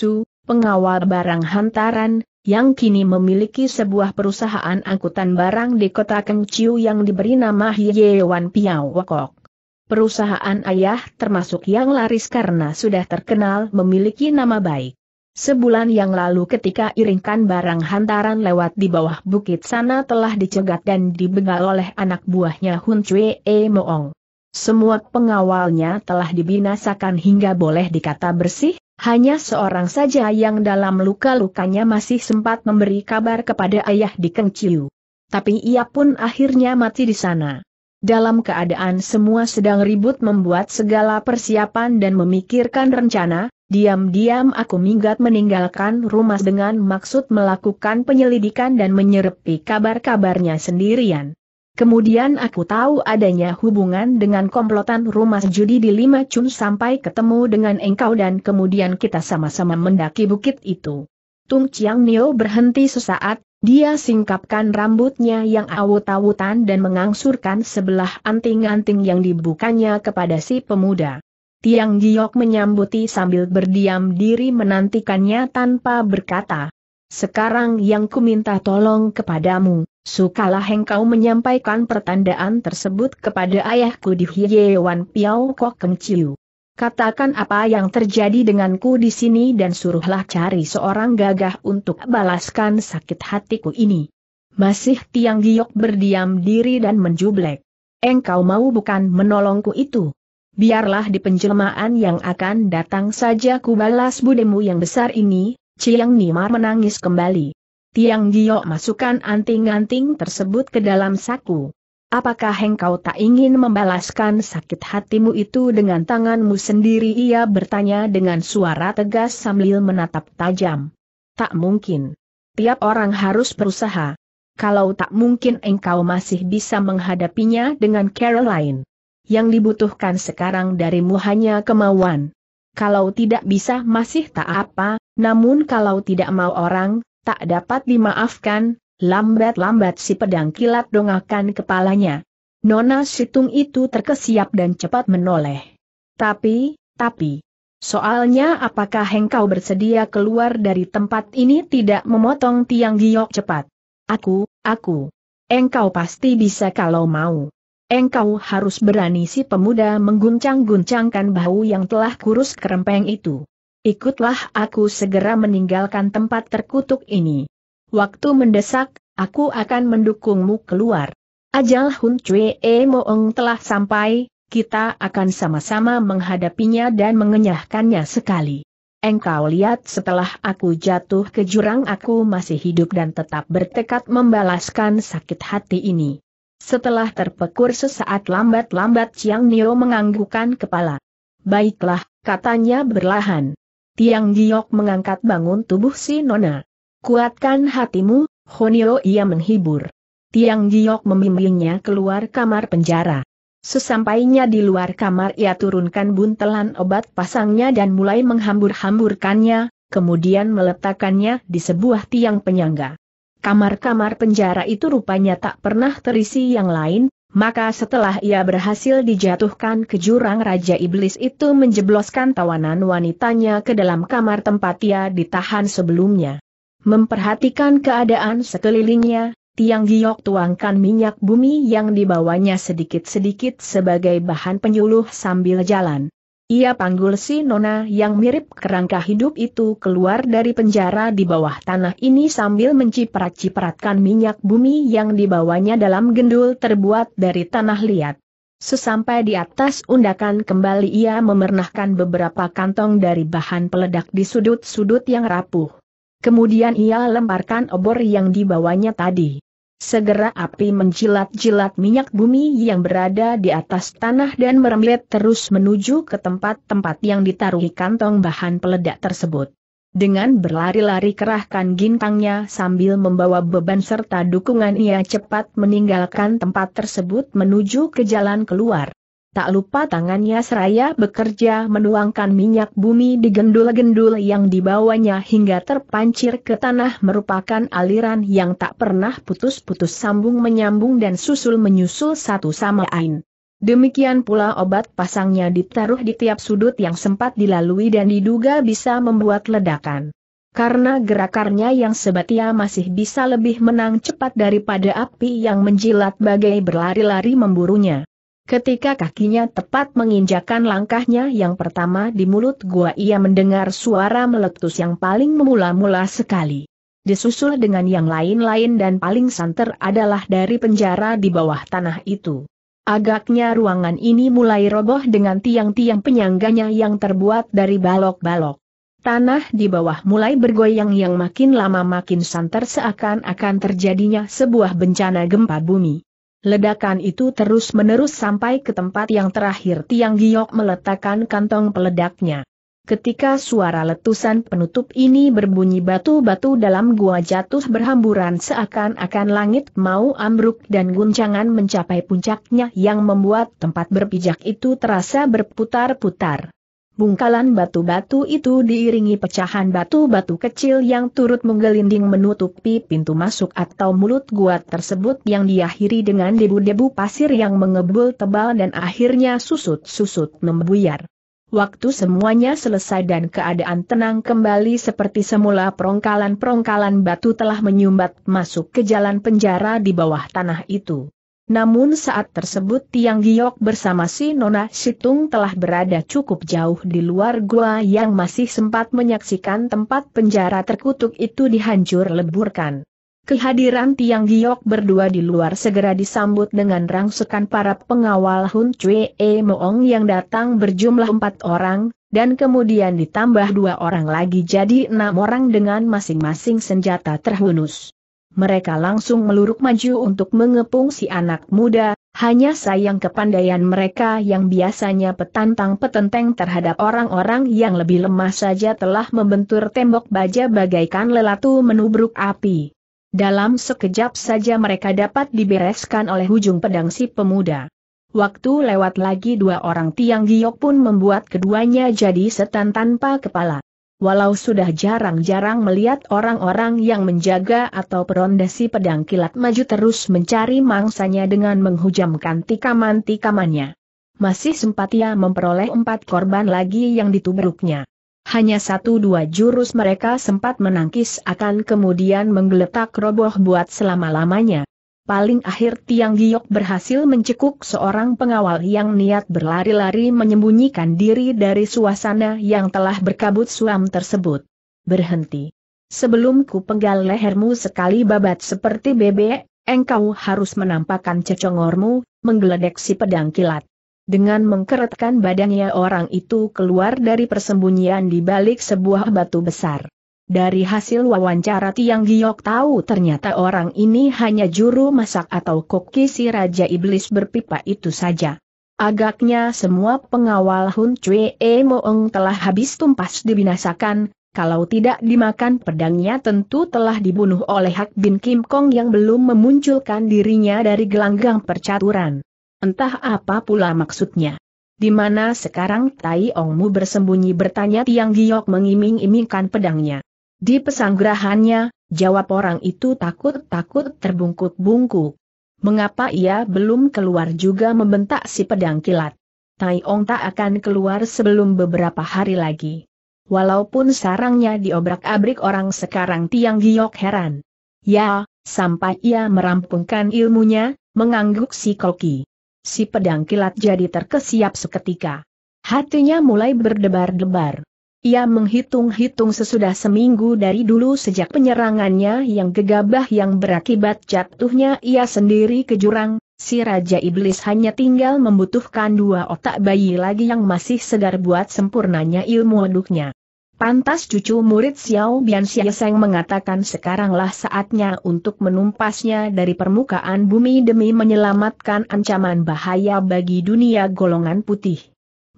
pengawal barang hantaran, yang kini memiliki sebuah perusahaan angkutan barang di kota Kengciu yang diberi nama Wan Piao Wokok. Perusahaan ayah termasuk yang laris karena sudah terkenal memiliki nama baik. Sebulan yang lalu ketika iringkan barang hantaran lewat di bawah bukit sana telah dicegat dan dibegal oleh anak buahnya Hun Chue E Moong. Semua pengawalnya telah dibinasakan hingga boleh dikata bersih, hanya seorang saja yang dalam luka-lukanya masih sempat memberi kabar kepada ayah di Keng Chiu. Tapi ia pun akhirnya mati di sana. Dalam keadaan semua sedang ribut membuat segala persiapan dan memikirkan rencana, Diam-diam aku minggat meninggalkan rumah dengan maksud melakukan penyelidikan dan menyerepi kabar-kabarnya sendirian. Kemudian aku tahu adanya hubungan dengan komplotan rumah judi di Lima Chun sampai ketemu dengan engkau dan kemudian kita sama-sama mendaki bukit itu. Tung Chiang Nio berhenti sesaat, dia singkapkan rambutnya yang awut-awutan dan mengangsurkan sebelah anting-anting yang dibukanya kepada si pemuda. Tiang Giok menyambuti sambil berdiam diri menantikannya tanpa berkata. Sekarang yang kuminta tolong kepadamu, sukalah engkau menyampaikan pertandaan tersebut kepada ayahku di Hiyewan Piao Kok Keng Chiu. Katakan apa yang terjadi denganku di sini dan suruhlah cari seorang gagah untuk balaskan sakit hatiku ini. Masih Tiang Giok berdiam diri dan menjublek. Engkau mau bukan menolongku itu? Biarlah di penjelmaan yang akan datang saja ku balas budemu yang besar ini, Ciang Nimar menangis kembali. Tiang Gio masukkan anting-anting tersebut ke dalam saku. Apakah engkau tak ingin membalaskan sakit hatimu itu dengan tanganmu sendiri? Ia bertanya dengan suara tegas sambil menatap tajam. Tak mungkin. Tiap orang harus berusaha. Kalau tak mungkin engkau masih bisa menghadapinya dengan Caroline. Yang dibutuhkan sekarang darimu hanya kemauan. Kalau tidak bisa masih tak apa, namun kalau tidak mau orang, tak dapat dimaafkan, lambat-lambat si pedang kilat dongakan kepalanya. Nona Situng itu terkesiap dan cepat menoleh. Tapi, tapi, soalnya apakah engkau bersedia keluar dari tempat ini tidak memotong tiang giok cepat? Aku, aku. Engkau pasti bisa kalau mau. Engkau harus berani si pemuda mengguncang-guncangkan bahu yang telah kurus kerempeng itu. Ikutlah aku segera meninggalkan tempat terkutuk ini. Waktu mendesak, aku akan mendukungmu keluar. Ajal Hun Cue e Moong telah sampai, kita akan sama-sama menghadapinya dan mengenyahkannya sekali. Engkau lihat setelah aku jatuh ke jurang aku masih hidup dan tetap bertekad membalaskan sakit hati ini. Setelah terpekur sesaat lambat-lambat Chiang Nio menganggukkan kepala. Baiklah, katanya berlahan. Tiang Giok mengangkat bangun tubuh si Nona. Kuatkan hatimu, Honio ia menghibur. Tiang Giok membimbingnya keluar kamar penjara. Sesampainya di luar kamar ia turunkan buntelan obat pasangnya dan mulai menghambur-hamburkannya, kemudian meletakkannya di sebuah tiang penyangga. Kamar-kamar penjara itu rupanya tak pernah terisi yang lain, maka setelah ia berhasil dijatuhkan ke jurang Raja Iblis itu menjebloskan tawanan wanitanya ke dalam kamar tempat ia ditahan sebelumnya. Memperhatikan keadaan sekelilingnya, Tiang Giok tuangkan minyak bumi yang dibawanya sedikit-sedikit sebagai bahan penyuluh sambil jalan. Ia panggul si nona yang mirip kerangka hidup itu keluar dari penjara di bawah tanah ini sambil menciprat-cipratkan minyak bumi yang dibawanya dalam gendul terbuat dari tanah liat. Sesampai di atas undakan kembali ia memernahkan beberapa kantong dari bahan peledak di sudut-sudut yang rapuh. Kemudian ia lemparkan obor yang dibawanya tadi. Segera api menjilat-jilat minyak bumi yang berada di atas tanah dan merembet terus menuju ke tempat-tempat yang ditaruhi kantong bahan peledak tersebut. Dengan berlari-lari kerahkan gintangnya sambil membawa beban serta dukungan ia cepat meninggalkan tempat tersebut menuju ke jalan keluar. Tak lupa tangannya seraya bekerja menuangkan minyak bumi di gendul-gendul yang dibawanya hingga terpancir ke tanah merupakan aliran yang tak pernah putus-putus sambung menyambung dan susul menyusul satu sama lain. Demikian pula obat pasangnya ditaruh di tiap sudut yang sempat dilalui dan diduga bisa membuat ledakan. Karena gerakannya yang sebatia masih bisa lebih menang cepat daripada api yang menjilat bagai berlari-lari memburunya. Ketika kakinya tepat menginjakan langkahnya yang pertama di mulut gua ia mendengar suara meletus yang paling memula-mula sekali. Disusul dengan yang lain-lain dan paling santer adalah dari penjara di bawah tanah itu. Agaknya ruangan ini mulai roboh dengan tiang-tiang penyangganya yang terbuat dari balok-balok. Tanah di bawah mulai bergoyang yang makin lama makin santer seakan-akan terjadinya sebuah bencana gempa bumi. Ledakan itu terus-menerus sampai ke tempat yang terakhir Tiang Giok meletakkan kantong peledaknya. Ketika suara letusan penutup ini berbunyi batu-batu dalam gua jatuh berhamburan seakan-akan langit mau ambruk dan guncangan mencapai puncaknya yang membuat tempat berpijak itu terasa berputar-putar. Bungkalan batu-batu itu diiringi pecahan batu-batu kecil yang turut menggelinding menutupi pintu masuk atau mulut gua tersebut yang diakhiri dengan debu-debu pasir yang mengebul tebal dan akhirnya susut-susut membuyar. Waktu semuanya selesai dan keadaan tenang kembali seperti semula perongkalan-perongkalan batu telah menyumbat masuk ke jalan penjara di bawah tanah itu. Namun saat tersebut Tiang Giok bersama si Nona Situng telah berada cukup jauh di luar gua yang masih sempat menyaksikan tempat penjara terkutuk itu dihancur leburkan. Kehadiran Tiang Giok berdua di luar segera disambut dengan rangsukan para pengawal Hun Chue E Moong yang datang berjumlah empat orang, dan kemudian ditambah dua orang lagi jadi enam orang dengan masing-masing senjata terhunus mereka langsung meluruk maju untuk mengepung si anak muda, hanya sayang kepandaian mereka yang biasanya petantang petenteng terhadap orang-orang yang lebih lemah saja telah membentur tembok baja bagaikan lelatu menubruk api. Dalam sekejap saja mereka dapat dibereskan oleh ujung pedang si pemuda. Waktu lewat lagi dua orang tiang giok pun membuat keduanya jadi setan tanpa kepala walau sudah jarang-jarang melihat orang-orang yang menjaga atau perondasi pedang kilat maju terus mencari mangsanya dengan menghujamkan tikaman-tikamannya. Masih sempat ia memperoleh empat korban lagi yang ditubruknya. Hanya satu dua jurus mereka sempat menangkis akan kemudian menggeletak roboh buat selama-lamanya paling akhir Tiang Giok berhasil mencekuk seorang pengawal yang niat berlari-lari menyembunyikan diri dari suasana yang telah berkabut suam tersebut. Berhenti. Sebelum ku penggal lehermu sekali babat seperti bebek, engkau harus menampakkan cecongormu, menggeledek si pedang kilat. Dengan mengkeretkan badannya orang itu keluar dari persembunyian di balik sebuah batu besar. Dari hasil wawancara Tiang Giok tahu ternyata orang ini hanya juru masak atau koki si Raja Iblis berpipa itu saja. Agaknya semua pengawal Hun E Moeng telah habis tumpas dibinasakan, kalau tidak dimakan pedangnya tentu telah dibunuh oleh Hak Bin Kim Kong yang belum memunculkan dirinya dari gelanggang percaturan. Entah apa pula maksudnya. Di mana sekarang Tai Ongmu bersembunyi bertanya Tiang Giok mengiming-imingkan pedangnya. Di pesanggrahannya, jawab orang itu takut-takut terbungkuk-bungkuk. Mengapa ia belum keluar juga membentak si pedang kilat? Tai Ong tak akan keluar sebelum beberapa hari lagi. Walaupun sarangnya diobrak-abrik orang sekarang Tiang Giok heran. Ya, sampai ia merampungkan ilmunya, mengangguk si koki. Si pedang kilat jadi terkesiap seketika. Hatinya mulai berdebar-debar. Ia menghitung-hitung sesudah seminggu dari dulu sejak penyerangannya yang gegabah yang berakibat jatuhnya ia sendiri ke jurang, si Raja Iblis hanya tinggal membutuhkan dua otak bayi lagi yang masih segar buat sempurnanya ilmu aduknya. Pantas cucu murid Xiao Bian Xiaoseng mengatakan sekaranglah saatnya untuk menumpasnya dari permukaan bumi demi menyelamatkan ancaman bahaya bagi dunia golongan putih.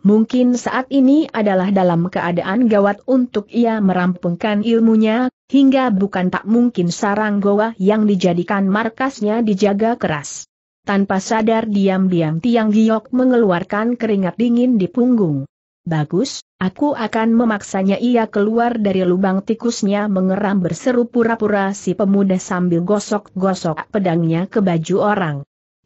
Mungkin saat ini adalah dalam keadaan gawat untuk ia merampungkan ilmunya, hingga bukan tak mungkin sarang goa yang dijadikan markasnya dijaga keras. Tanpa sadar diam-diam Tiang Giok mengeluarkan keringat dingin di punggung. Bagus, aku akan memaksanya ia keluar dari lubang tikusnya mengeram berseru pura-pura si pemuda sambil gosok-gosok pedangnya ke baju orang.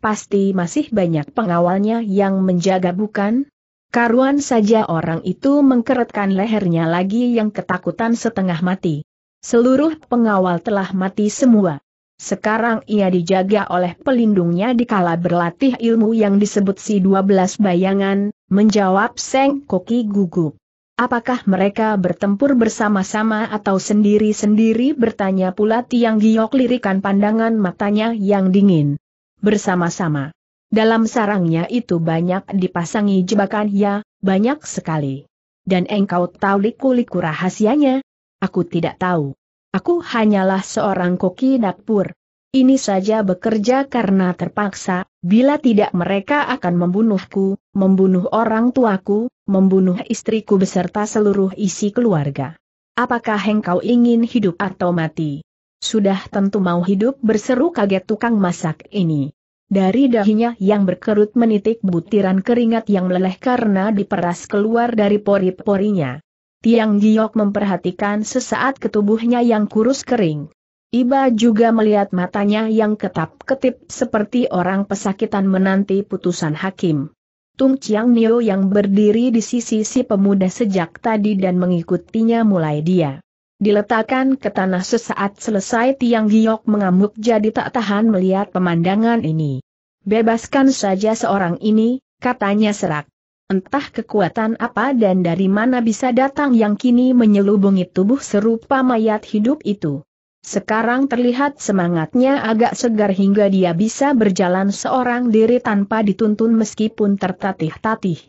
Pasti masih banyak pengawalnya yang menjaga bukan? Karuan saja orang itu mengkeretkan lehernya lagi yang ketakutan setengah mati. Seluruh pengawal telah mati semua. Sekarang ia dijaga oleh pelindungnya dikala berlatih ilmu yang disebut si 12 bayangan, menjawab Seng Koki gugup. Apakah mereka bertempur bersama-sama atau sendiri-sendiri bertanya pula Tiang Giok lirikan pandangan matanya yang dingin. Bersama-sama. Dalam sarangnya itu banyak dipasangi jebakan ya, banyak sekali. Dan engkau tahu liku-liku rahasianya? Aku tidak tahu. Aku hanyalah seorang koki dapur. Ini saja bekerja karena terpaksa, bila tidak mereka akan membunuhku, membunuh orang tuaku, membunuh istriku beserta seluruh isi keluarga. Apakah engkau ingin hidup atau mati? Sudah tentu mau hidup berseru kaget tukang masak ini. Dari dahinya yang berkerut menitik butiran keringat yang meleleh karena diperas keluar dari pori-porinya. Tiang Giok memperhatikan sesaat ketubuhnya yang kurus kering. Iba juga melihat matanya yang ketap-ketip seperti orang pesakitan menanti putusan hakim. Tung Chiang Nio yang berdiri di sisi si pemuda sejak tadi dan mengikutinya mulai dia diletakkan ke tanah sesaat selesai Tiang Giok mengamuk jadi tak tahan melihat pemandangan ini. Bebaskan saja seorang ini, katanya serak. Entah kekuatan apa dan dari mana bisa datang yang kini menyelubungi tubuh serupa mayat hidup itu. Sekarang terlihat semangatnya agak segar hingga dia bisa berjalan seorang diri tanpa dituntun meskipun tertatih-tatih.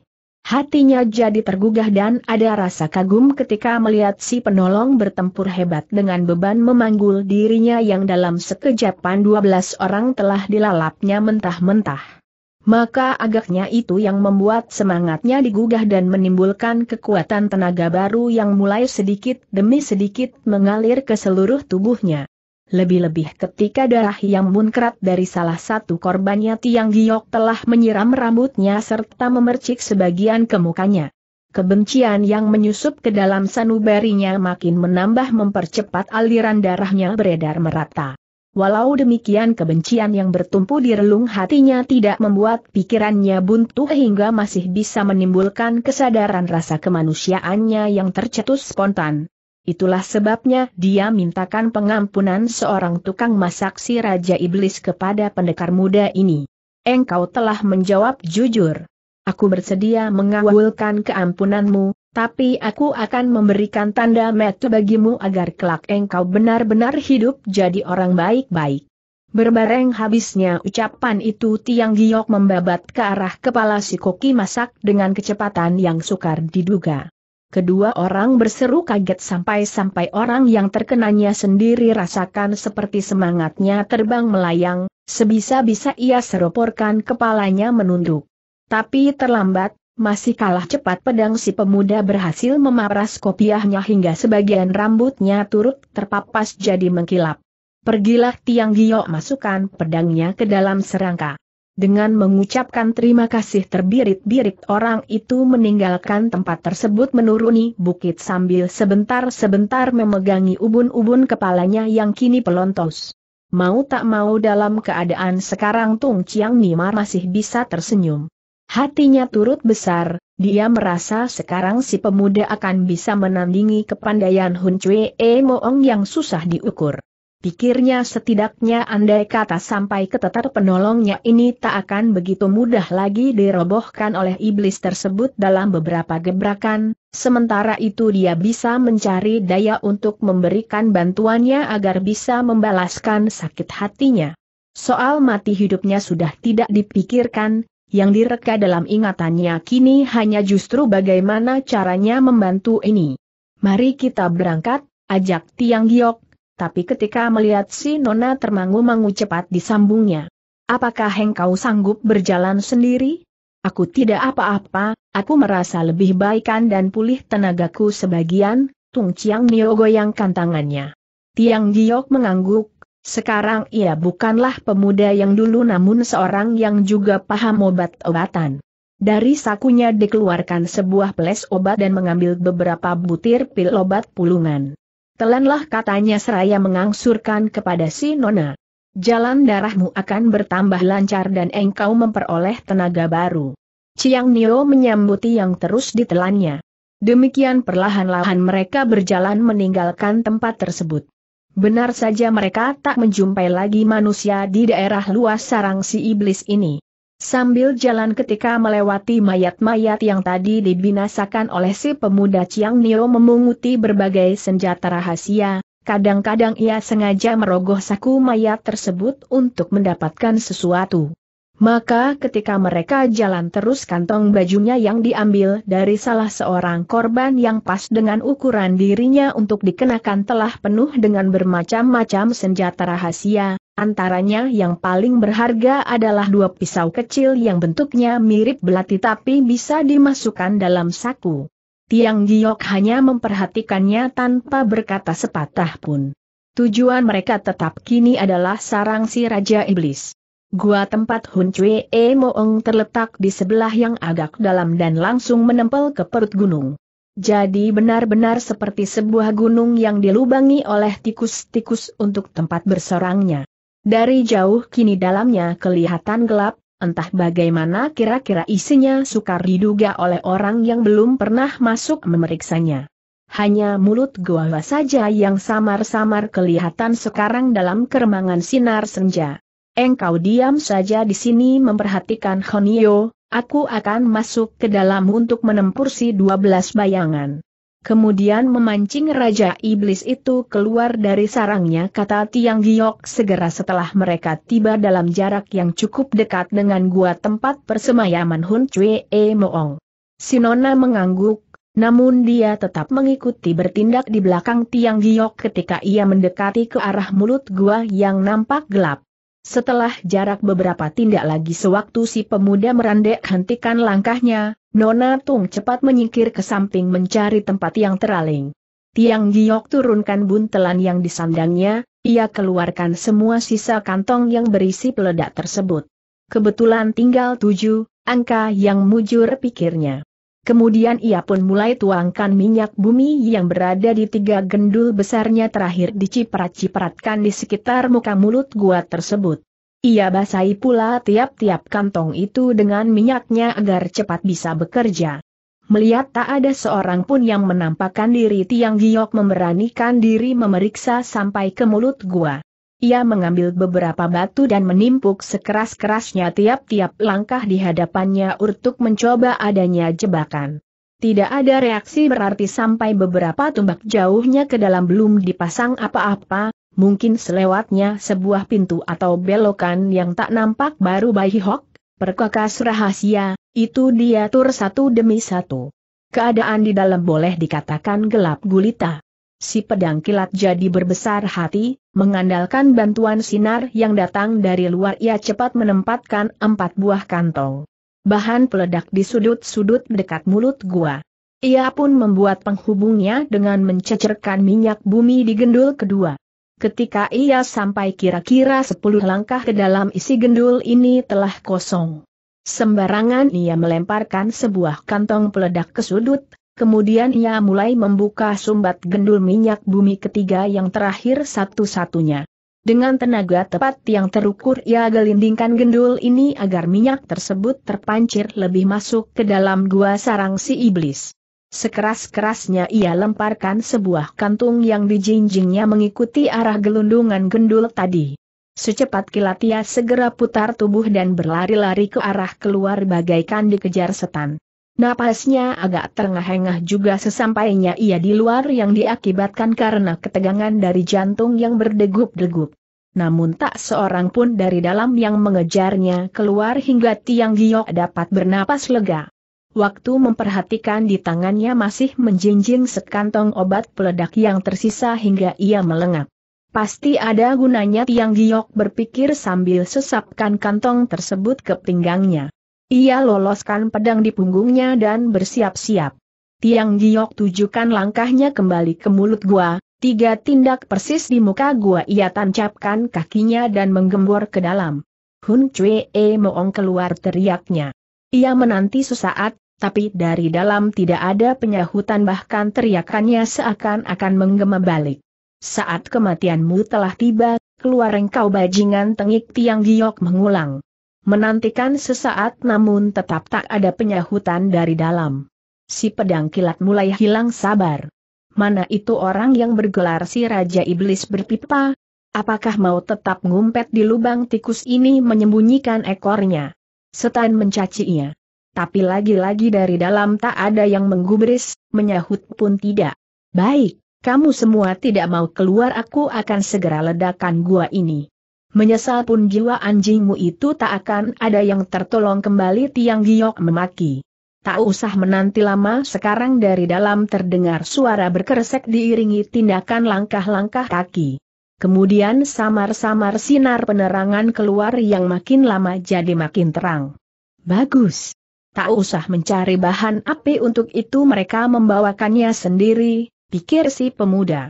Hatinya jadi tergugah dan ada rasa kagum ketika melihat si penolong bertempur hebat dengan beban memanggul dirinya yang dalam sekejapan 12 orang telah dilalapnya mentah-mentah. Maka agaknya itu yang membuat semangatnya digugah dan menimbulkan kekuatan tenaga baru yang mulai sedikit demi sedikit mengalir ke seluruh tubuhnya. Lebih-lebih ketika darah yang munkrat dari salah satu korbannya Tiang Giok telah menyiram rambutnya serta memercik sebagian ke mukanya. Kebencian yang menyusup ke dalam sanubarinya makin menambah mempercepat aliran darahnya beredar merata. Walau demikian kebencian yang bertumpu di relung hatinya tidak membuat pikirannya buntu hingga masih bisa menimbulkan kesadaran rasa kemanusiaannya yang tercetus spontan. Itulah sebabnya dia mintakan pengampunan seorang tukang masak si Raja Iblis kepada pendekar muda ini. Engkau telah menjawab jujur. Aku bersedia mengawalkan keampunanmu, tapi aku akan memberikan tanda metu bagimu agar kelak engkau benar-benar hidup jadi orang baik-baik. Berbareng habisnya ucapan itu Tiang Giok membabat ke arah kepala si koki masak dengan kecepatan yang sukar diduga. Kedua orang berseru kaget sampai-sampai orang yang terkenanya sendiri rasakan seperti semangatnya terbang melayang, sebisa-bisa ia seroporkan kepalanya menunduk. Tapi terlambat, masih kalah cepat pedang si pemuda berhasil memaras kopiahnya hingga sebagian rambutnya turut terpapas jadi mengkilap. Pergilah Tiang Giok masukkan pedangnya ke dalam serangka. Dengan mengucapkan terima kasih terbirit-birit orang itu meninggalkan tempat tersebut menuruni bukit sambil sebentar-sebentar memegangi ubun-ubun kepalanya yang kini pelontos. Mau tak mau dalam keadaan sekarang Tung Chiang Nimar masih bisa tersenyum. Hatinya turut besar, dia merasa sekarang si pemuda akan bisa menandingi kepandaian Hun Cue E Moong yang susah diukur. Pikirnya setidaknya andai kata sampai ketetar penolongnya ini tak akan begitu mudah lagi dirobohkan oleh iblis tersebut dalam beberapa gebrakan, sementara itu dia bisa mencari daya untuk memberikan bantuannya agar bisa membalaskan sakit hatinya. Soal mati hidupnya sudah tidak dipikirkan, yang direka dalam ingatannya kini hanya justru bagaimana caranya membantu ini. Mari kita berangkat, ajak Tiang Giok, tapi ketika melihat si Nona termangu-mangu cepat disambungnya. Apakah engkau sanggup berjalan sendiri? Aku tidak apa-apa, aku merasa lebih baikan dan pulih tenagaku sebagian, Tung Chiang Nio goyangkan tangannya. Tiang Giok mengangguk, sekarang ia bukanlah pemuda yang dulu namun seorang yang juga paham obat-obatan. Dari sakunya dikeluarkan sebuah peles obat dan mengambil beberapa butir pil obat pulungan. Telanlah katanya seraya mengangsurkan kepada si Nona. Jalan darahmu akan bertambah lancar dan engkau memperoleh tenaga baru. Ciang Nio menyambuti yang terus ditelannya. Demikian perlahan-lahan mereka berjalan meninggalkan tempat tersebut. Benar saja mereka tak menjumpai lagi manusia di daerah luas sarang si iblis ini. Sambil jalan ketika melewati mayat-mayat yang tadi dibinasakan oleh si pemuda Chiang Nio memunguti berbagai senjata rahasia, kadang-kadang ia sengaja merogoh saku mayat tersebut untuk mendapatkan sesuatu. Maka ketika mereka jalan terus kantong bajunya yang diambil dari salah seorang korban yang pas dengan ukuran dirinya untuk dikenakan telah penuh dengan bermacam-macam senjata rahasia, Antaranya yang paling berharga adalah dua pisau kecil yang bentuknya mirip belati tapi bisa dimasukkan dalam saku. Tiang Giok hanya memperhatikannya tanpa berkata sepatah pun. Tujuan mereka tetap kini adalah sarang si Raja Iblis. Gua tempat Hun Chue E Moong terletak di sebelah yang agak dalam dan langsung menempel ke perut gunung. Jadi benar-benar seperti sebuah gunung yang dilubangi oleh tikus-tikus untuk tempat bersorangnya. Dari jauh kini dalamnya kelihatan gelap, entah bagaimana kira-kira isinya sukar diduga oleh orang yang belum pernah masuk memeriksanya. Hanya mulut gua saja yang samar-samar kelihatan sekarang dalam keremangan sinar senja. Engkau diam saja di sini memperhatikan Honio, aku akan masuk ke dalam untuk menempur si 12 bayangan kemudian memancing Raja Iblis itu keluar dari sarangnya kata Tiang Giok segera setelah mereka tiba dalam jarak yang cukup dekat dengan gua tempat persemayaman Hun Chue E Moong. Sinona mengangguk, namun dia tetap mengikuti bertindak di belakang Tiang Giok ketika ia mendekati ke arah mulut gua yang nampak gelap. Setelah jarak beberapa tindak lagi sewaktu si pemuda merandek hentikan langkahnya, Nona Tung cepat menyingkir ke samping mencari tempat yang teraling. Tiang Giok turunkan buntelan yang disandangnya, ia keluarkan semua sisa kantong yang berisi peledak tersebut. Kebetulan tinggal tujuh, angka yang mujur pikirnya. Kemudian ia pun mulai tuangkan minyak bumi yang berada di tiga gendul besarnya terakhir diciprat-cipratkan di sekitar muka mulut gua tersebut. Ia basahi pula tiap-tiap kantong itu dengan minyaknya agar cepat bisa bekerja. Melihat tak ada seorang pun yang menampakkan diri Tiang Giok memberanikan diri memeriksa sampai ke mulut gua. Ia mengambil beberapa batu dan menimpuk sekeras-kerasnya tiap-tiap langkah di hadapannya untuk mencoba adanya jebakan. Tidak ada reaksi berarti sampai beberapa tumbak jauhnya ke dalam belum dipasang apa-apa, mungkin selewatnya sebuah pintu atau belokan yang tak nampak baru bayi hok, perkakas rahasia, itu diatur satu demi satu. Keadaan di dalam boleh dikatakan gelap gulita si pedang kilat jadi berbesar hati, mengandalkan bantuan sinar yang datang dari luar ia cepat menempatkan empat buah kantong. Bahan peledak di sudut-sudut dekat mulut gua. Ia pun membuat penghubungnya dengan mencecerkan minyak bumi di gendul kedua. Ketika ia sampai kira-kira sepuluh langkah ke dalam isi gendul ini telah kosong. Sembarangan ia melemparkan sebuah kantong peledak ke sudut, Kemudian ia mulai membuka sumbat gendul minyak bumi ketiga yang terakhir satu-satunya. Dengan tenaga tepat yang terukur ia gelindingkan gendul ini agar minyak tersebut terpancir lebih masuk ke dalam gua sarang si iblis. Sekeras-kerasnya ia lemparkan sebuah kantung yang dijinjingnya mengikuti arah gelundungan gendul tadi. Secepat kilat ia segera putar tubuh dan berlari-lari ke arah keluar bagaikan dikejar setan. Napasnya agak terengah-engah juga sesampainya ia di luar yang diakibatkan karena ketegangan dari jantung yang berdegup-degup. Namun tak seorang pun dari dalam yang mengejarnya keluar hingga Tiang Giok dapat bernapas lega. Waktu memperhatikan di tangannya masih menjinjing sekantong obat peledak yang tersisa hingga ia melengak. Pasti ada gunanya Tiang Giok berpikir sambil sesapkan kantong tersebut ke pinggangnya. Ia loloskan pedang di punggungnya dan bersiap-siap. Tiang Giok tujukan langkahnya kembali ke mulut gua, tiga tindak persis di muka gua ia tancapkan kakinya dan menggembor ke dalam. Hun Cue E Moong keluar teriaknya. Ia menanti sesaat, tapi dari dalam tidak ada penyahutan bahkan teriakannya seakan-akan menggema balik. Saat kematianmu telah tiba, keluar engkau bajingan tengik Tiang Giok mengulang. Menantikan sesaat namun tetap tak ada penyahutan dari dalam. Si pedang kilat mulai hilang sabar. Mana itu orang yang bergelar si Raja Iblis berpipa? Apakah mau tetap ngumpet di lubang tikus ini menyembunyikan ekornya? Setan mencacinya. Tapi lagi-lagi dari dalam tak ada yang menggubris, menyahut pun tidak. Baik, kamu semua tidak mau keluar aku akan segera ledakan gua ini. Menyesal pun jiwa anjingmu itu tak akan ada yang tertolong kembali Tiang Giok memaki. Tak usah menanti lama sekarang dari dalam terdengar suara berkeresek diiringi tindakan langkah-langkah kaki. Kemudian samar-samar sinar penerangan keluar yang makin lama jadi makin terang. Bagus. Tak usah mencari bahan api untuk itu mereka membawakannya sendiri, pikir si pemuda.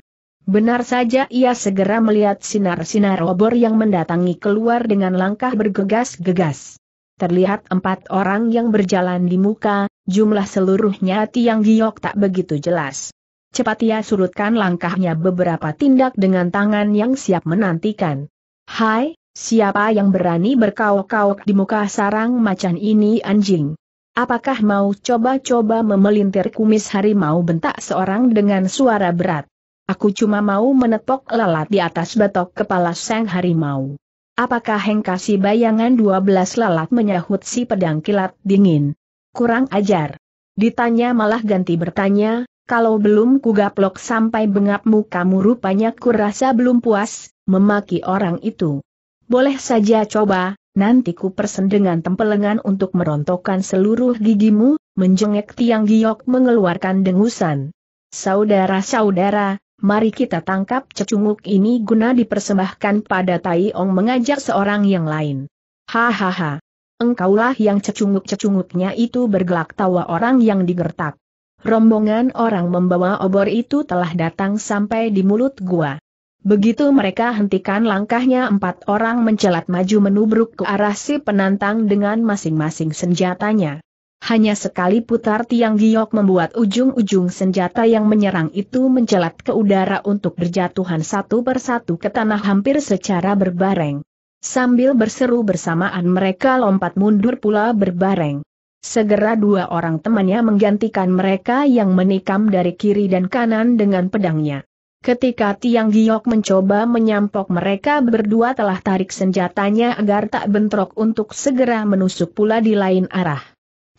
Benar saja ia segera melihat sinar-sinar obor yang mendatangi keluar dengan langkah bergegas-gegas. Terlihat empat orang yang berjalan di muka, jumlah seluruhnya Tiang Giok tak begitu jelas. Cepat ia surutkan langkahnya beberapa tindak dengan tangan yang siap menantikan. Hai, siapa yang berani berkauk-kauk di muka sarang macan ini anjing? Apakah mau coba-coba memelintir kumis harimau bentak seorang dengan suara berat? Aku cuma mau menepok lalat di atas batok kepala sang harimau. Apakah hengkasi bayangan 12 lalat menyahut si pedang kilat dingin? Kurang ajar. Ditanya malah ganti bertanya, kalau belum kugaplok sampai bengapmu kamu rupanya kurasa belum puas, memaki orang itu. Boleh saja coba, nanti ku persen dengan tempelengan untuk merontokkan seluruh gigimu, menjengek tiang giok mengeluarkan dengusan. Saudara-saudara, Mari kita tangkap cecunguk ini guna dipersembahkan pada Tai Ong mengajak seorang yang lain. Hahaha. Engkaulah yang cecunguk-cecunguknya itu bergelak tawa orang yang digertak. Rombongan orang membawa obor itu telah datang sampai di mulut gua. Begitu mereka hentikan langkahnya empat orang mencelat maju menubruk ke arah si penantang dengan masing-masing senjatanya. Hanya sekali putar tiang giok membuat ujung-ujung senjata yang menyerang itu mencelat ke udara untuk berjatuhan satu persatu ke tanah hampir secara berbareng. Sambil berseru bersamaan mereka lompat mundur pula berbareng. Segera dua orang temannya menggantikan mereka yang menikam dari kiri dan kanan dengan pedangnya. Ketika Tiang Giok mencoba menyampok mereka berdua telah tarik senjatanya agar tak bentrok untuk segera menusuk pula di lain arah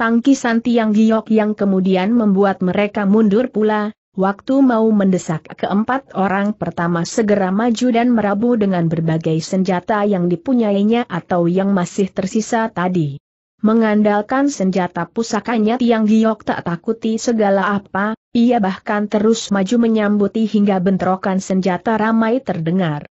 tangkisan tiang giok yang kemudian membuat mereka mundur pula, waktu mau mendesak keempat orang pertama segera maju dan merabu dengan berbagai senjata yang dipunyainya atau yang masih tersisa tadi. Mengandalkan senjata pusakanya Tiang Giok tak takuti segala apa, ia bahkan terus maju menyambuti hingga bentrokan senjata ramai terdengar.